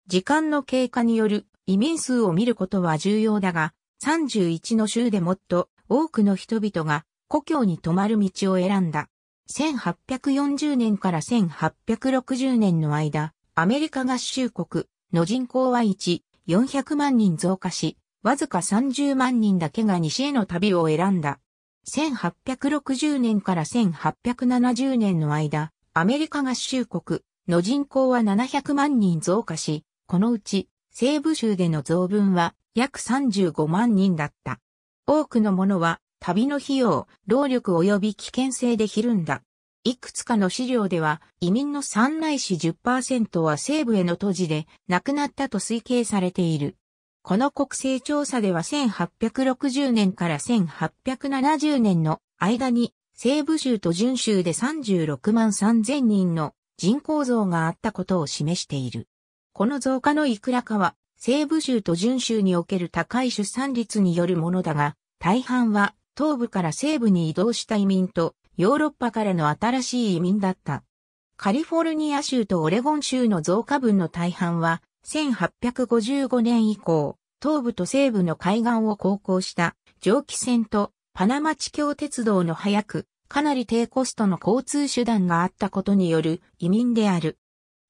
時間の経過による移民数を見ることは重要だが、31の州でもっと多くの人々が故郷に泊まる道を選んだ。1840年から1860年の間、アメリカ合衆国の人口は1、400万人増加し、わずか30万人だけが西への旅を選んだ。1860年から1870年の間、アメリカ合衆国の人口は700万人増加し、このうち西部州での増分は約35万人だった。多くのものは旅の費用、労力及び危険性でひるんだ。いくつかの資料では移民の3内いし10%は西部への都市で亡くなったと推計されている。この国勢調査では1860年から1870年の間に西部州と準州で36万3000人の人口増があったことを示している。この増加のいくらかは西部州と準州における高い出産率によるものだが、大半は東部から西部に移動した移民とヨーロッパからの新しい移民だった。カリフォルニア州とオレゴン州の増加分の大半は1855年以降、東部と西部の海岸を航行した蒸気船とパナマ地境鉄道の早く、かなり低コストの交通手段があったことによる移民である。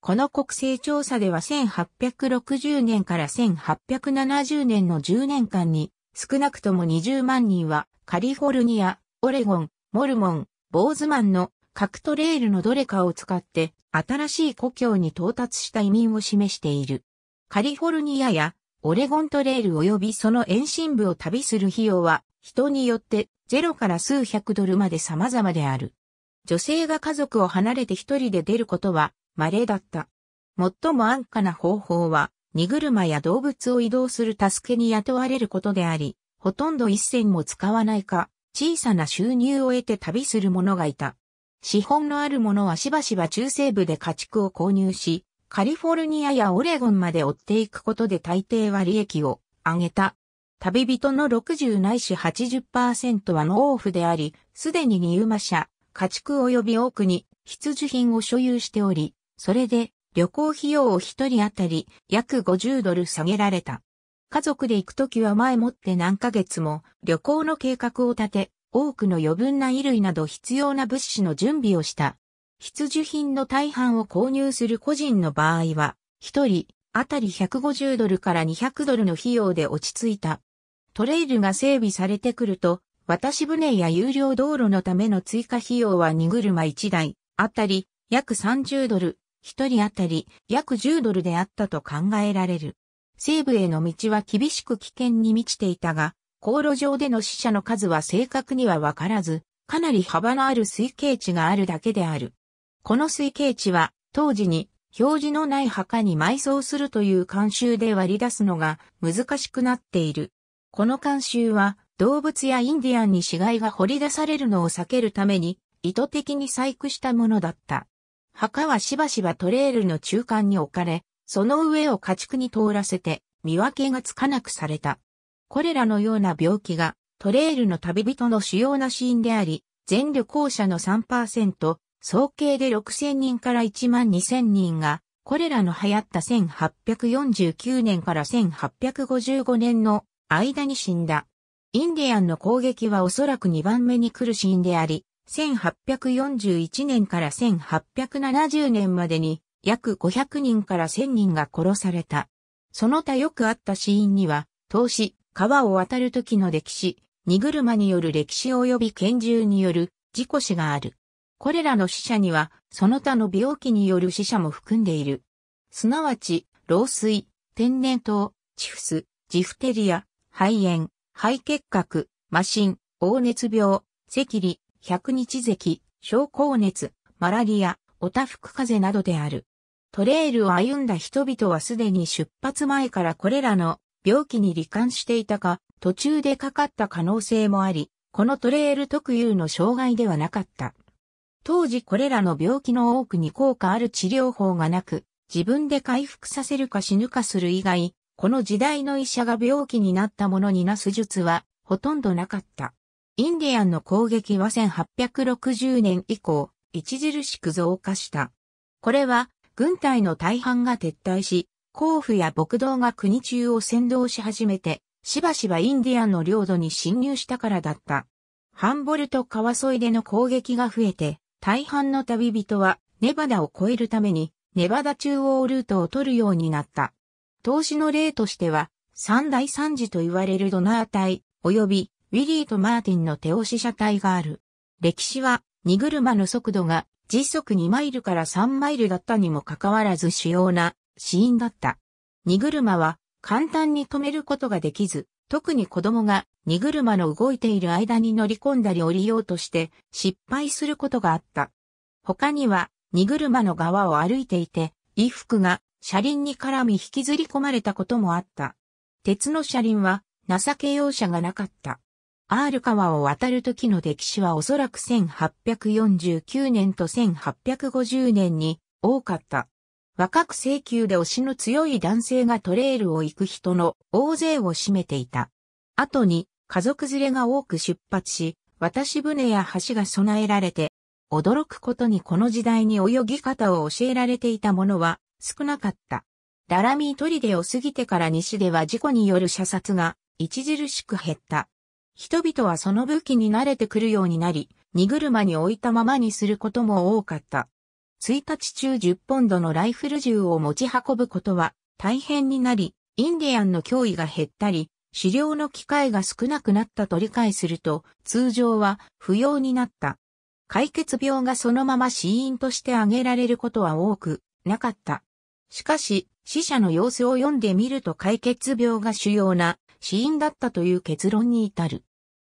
この国勢調査では1860年から1870年の10年間に少なくとも20万人はカリフォルニア、オレゴン、モルモン、ボーズマンの各トレイルのどれかを使って新しい故郷に到達した移民を示している。カリフォルニアやオレゴントレイル及びその延伸部を旅する費用は人によってゼロから数百ドルまで様々である。女性が家族を離れて一人で出ることは稀だった。最も安価な方法は荷車や動物を移動する助けに雇われることであり、ほとんど一銭も使わないか、小さな収入を得て旅する者がいた。資本のある者はしばしば中西部で家畜を購入し、カリフォルニアやオレゴンまで追っていくことで大抵は利益を上げた。旅人の60ないし80%は農夫であり、すでに二馬車、家畜及び多くに必需品を所有しており、それで旅行費用を一人当たり約50ドル下げられた。家族で行くときは前もって何ヶ月も旅行の計画を立て、多くの余分な衣類など必要な物資の準備をした。必需品の大半を購入する個人の場合は、一人あたり150ドルから200ドルの費用で落ち着いた。トレイルが整備されてくると、渡し船や有料道路のための追加費用は荷車1台あたり約30ドル、一人あたり約10ドルであったと考えられる。西部への道は厳しく危険に満ちていたが、航路上での死者の数は正確にはわからず、かなり幅のある推計値があるだけである。この推計値は、当時に表示のない墓に埋葬するという慣習で割り出すのが難しくなっている。この慣習は、動物やインディアンに死骸が掘り出されるのを避けるために、意図的に細工したものだった。墓はしばしばトレールの中間に置かれ、その上を家畜に通らせて、見分けがつかなくされた。これらのような病気がトレイルの旅人の主要な死因であり、全旅行者の3%、総計で6000人から1万2000人が、これらの流行った1849年から1855年の間に死んだ。インディアンの攻撃はおそらく2番目に来る死因であり、1841年から1870年までに約500人から1000人が殺された。その他よくあった死因には、投資、川を渡る時の歴史、荷車による歴史及び拳銃による事故死がある。これらの死者には、その他の病気による死者も含んでいる。すなわち、老衰、天然痘、チフス、ジフテリア、肺炎、肺結核、麻疹、黄熱病、赤痢、百日咳、小高熱、マラリア、オタフク風邪などである。トレイルを歩んだ人々はすでに出発前からこれらの病気に罹患していたか、途中でかかった可能性もあり、このトレイル特有の障害ではなかった。当時これらの病気の多くに効果ある治療法がなく、自分で回復させるか死ぬかする以外、この時代の医者が病気になったものになす術はほとんどなかった。インディアンの攻撃は1860年以降、著しく増加した。これは軍隊の大半が撤退し、甲府や牧道が国中を先導し始めて、しばしばインディアンの領土に侵入したからだった。ハンボルト川沿いでの攻撃が増えて、大半の旅人はネバダを越えるために、ネバダ中央ルートを取るようになった。投資の例としては、三大惨事と言われるドナー隊、及びウィリーとマーティンの手押し車隊がある。歴史は、荷車の速度が時速2マイルから3マイルだったにもかかわらず主要な死因だった。荷車は簡単に止めることができず、特に子供が荷車の動いている間に乗り込んだり降りようとして失敗することがあった。他には荷車の側を歩いていて、衣服が車輪に絡み引きずり込まれたこともあった。鉄の車輪は情け容赦がなかった。アール川を渡る時の歴史はおそらく1849年と1850年に多かった。若く請求で推しの強い男性がトレイルを行く人の大勢を占めていた。後に家族連れが多く出発し、渡し船や橋が備えられて、驚くことにこの時代に泳ぎ方を教えられていたものは少なかった。ダラミートリデを過ぎてから西では事故による射殺が著しく減った。人々はその武器に慣れてくるようになり、荷車に置いたままにすることも多かった。1日中10ポンドのライフル銃を持ち運ぶことは大変になり、インディアンの脅威が減ったり、狩猟の機会が少なくなったと理解すると、通常は不要になった。解決病がそのまま死因として挙げられることは多くなかった。しかし、死者の様子を読んでみると解決病が主要な死因だったという結論に至る。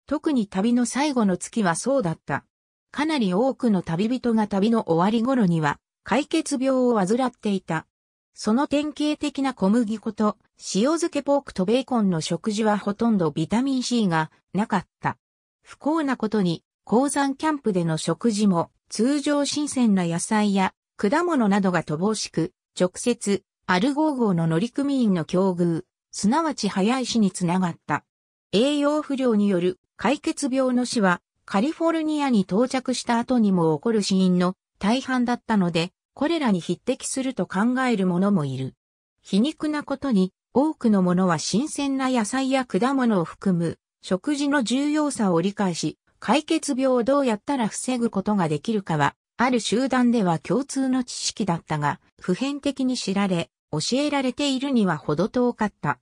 特に旅の最後の月はそうだった。かなり多くの旅人が旅の終わり頃には、解決病を患っていた。その典型的な小麦粉と塩漬けポークとベーコンの食事はほとんどビタミン C がなかった。不幸なことに、鉱山キャンプでの食事も通常新鮮な野菜や果物などが乏しく、直接、アルゴー号の乗組員の境遇、すなわち早い死につながった。栄養不良による解決病の死はカリフォルニアに到着した後にも起こる死因の大半だったので、これらに匹敵すると考える者もいる。皮肉なことに、多くの者は新鮮な野菜や果物を含む食事の重要さを理解し、解決病をどうやったら防ぐことができるかは、ある集団では共通の知識だったが、普遍的に知られ、教えられているにはほど遠かった。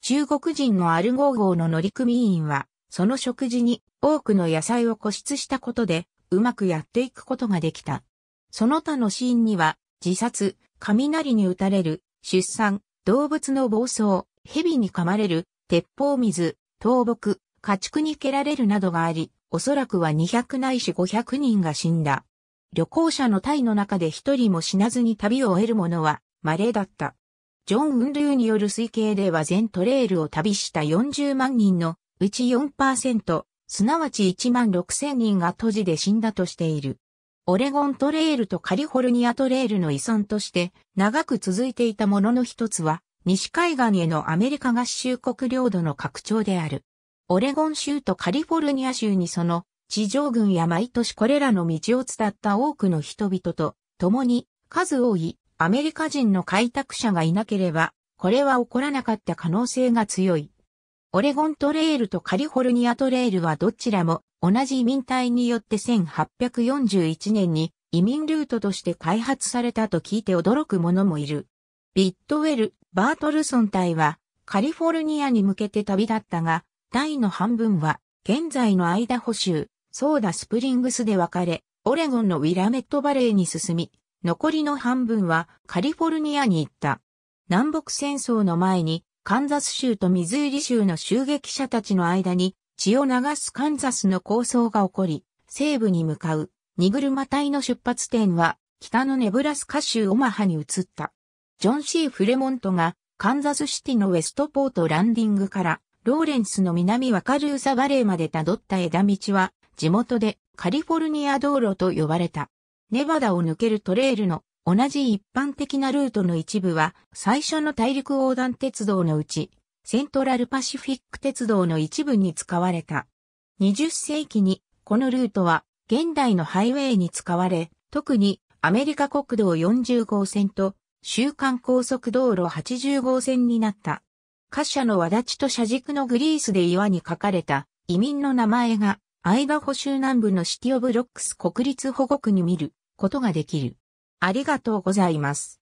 中国人のアルゴー号の乗組員は、その食事に多くの野菜を固執したことで、うまくやっていくことができた。その他のシーンには、自殺、雷に打たれる、出産、動物の暴走、蛇に噛まれる、鉄砲水、倒木、家畜に蹴られるなどがあり、おそらくは200ないし500人が死んだ。旅行者の隊の中で一人も死なずに旅を終える者は稀だった。ジョン・ウンルーによる推計では全トレイルを旅した40万人のうち4%、すなわち1万6000人が閉じで死んだとしている。オレゴントレールとカリフォルニアトレイルの依存として長く続いていたものの一つは、西海岸へのアメリカ合衆国領土の拡張である。オレゴン州とカリフォルニア州にその地上軍や毎年これらの道を伝った多くの人々と共に数多いアメリカ人の開拓者がいなければ、これは起こらなかった可能性が強い。オレゴントレールとカリフォルニアトレイルはどちらも同じ移民隊によって1841年に移民ルートとして開発されたと聞いて驚く者もいる。ビットウェル、バートルソン隊はカリフォルニアに向けて旅立ったが、隊の半分は現在のアイダホ州、ソーダスプリングスで分かれ、オレゴンのウィラメットバレーに進み、残りの半分はカリフォルニアに行った。南北戦争の前にカンザス州とミズーリ州の襲撃者たちの間に血を流すカンザスの抗争が起こり、西部に向かう荷車隊の出発点は北のネブラスカ州オマハに移った。ジョン・シー・フレモントがカンザスシティのウェストポートランディングからローレンスの南ワカルーサバレーまでたどった枝道は地元でカリフォルニア道路と呼ばれた。ネバダを抜けるトレイルの同じ一般的なルートの一部は、最初の大陸横断鉄道のうち、セントラルパシフィック鉄道の一部に使われた。20世紀に、このルートは、現代のハイウェイに使われ、特に、アメリカ国道40号線と、週間高速道路80号線になった。貨車の輪立ちと車軸のグリースで岩に書かれた、移民の名前が、アイダホ州南部のシティオブロックス国立保護区に見ることができる。ありがとうございます。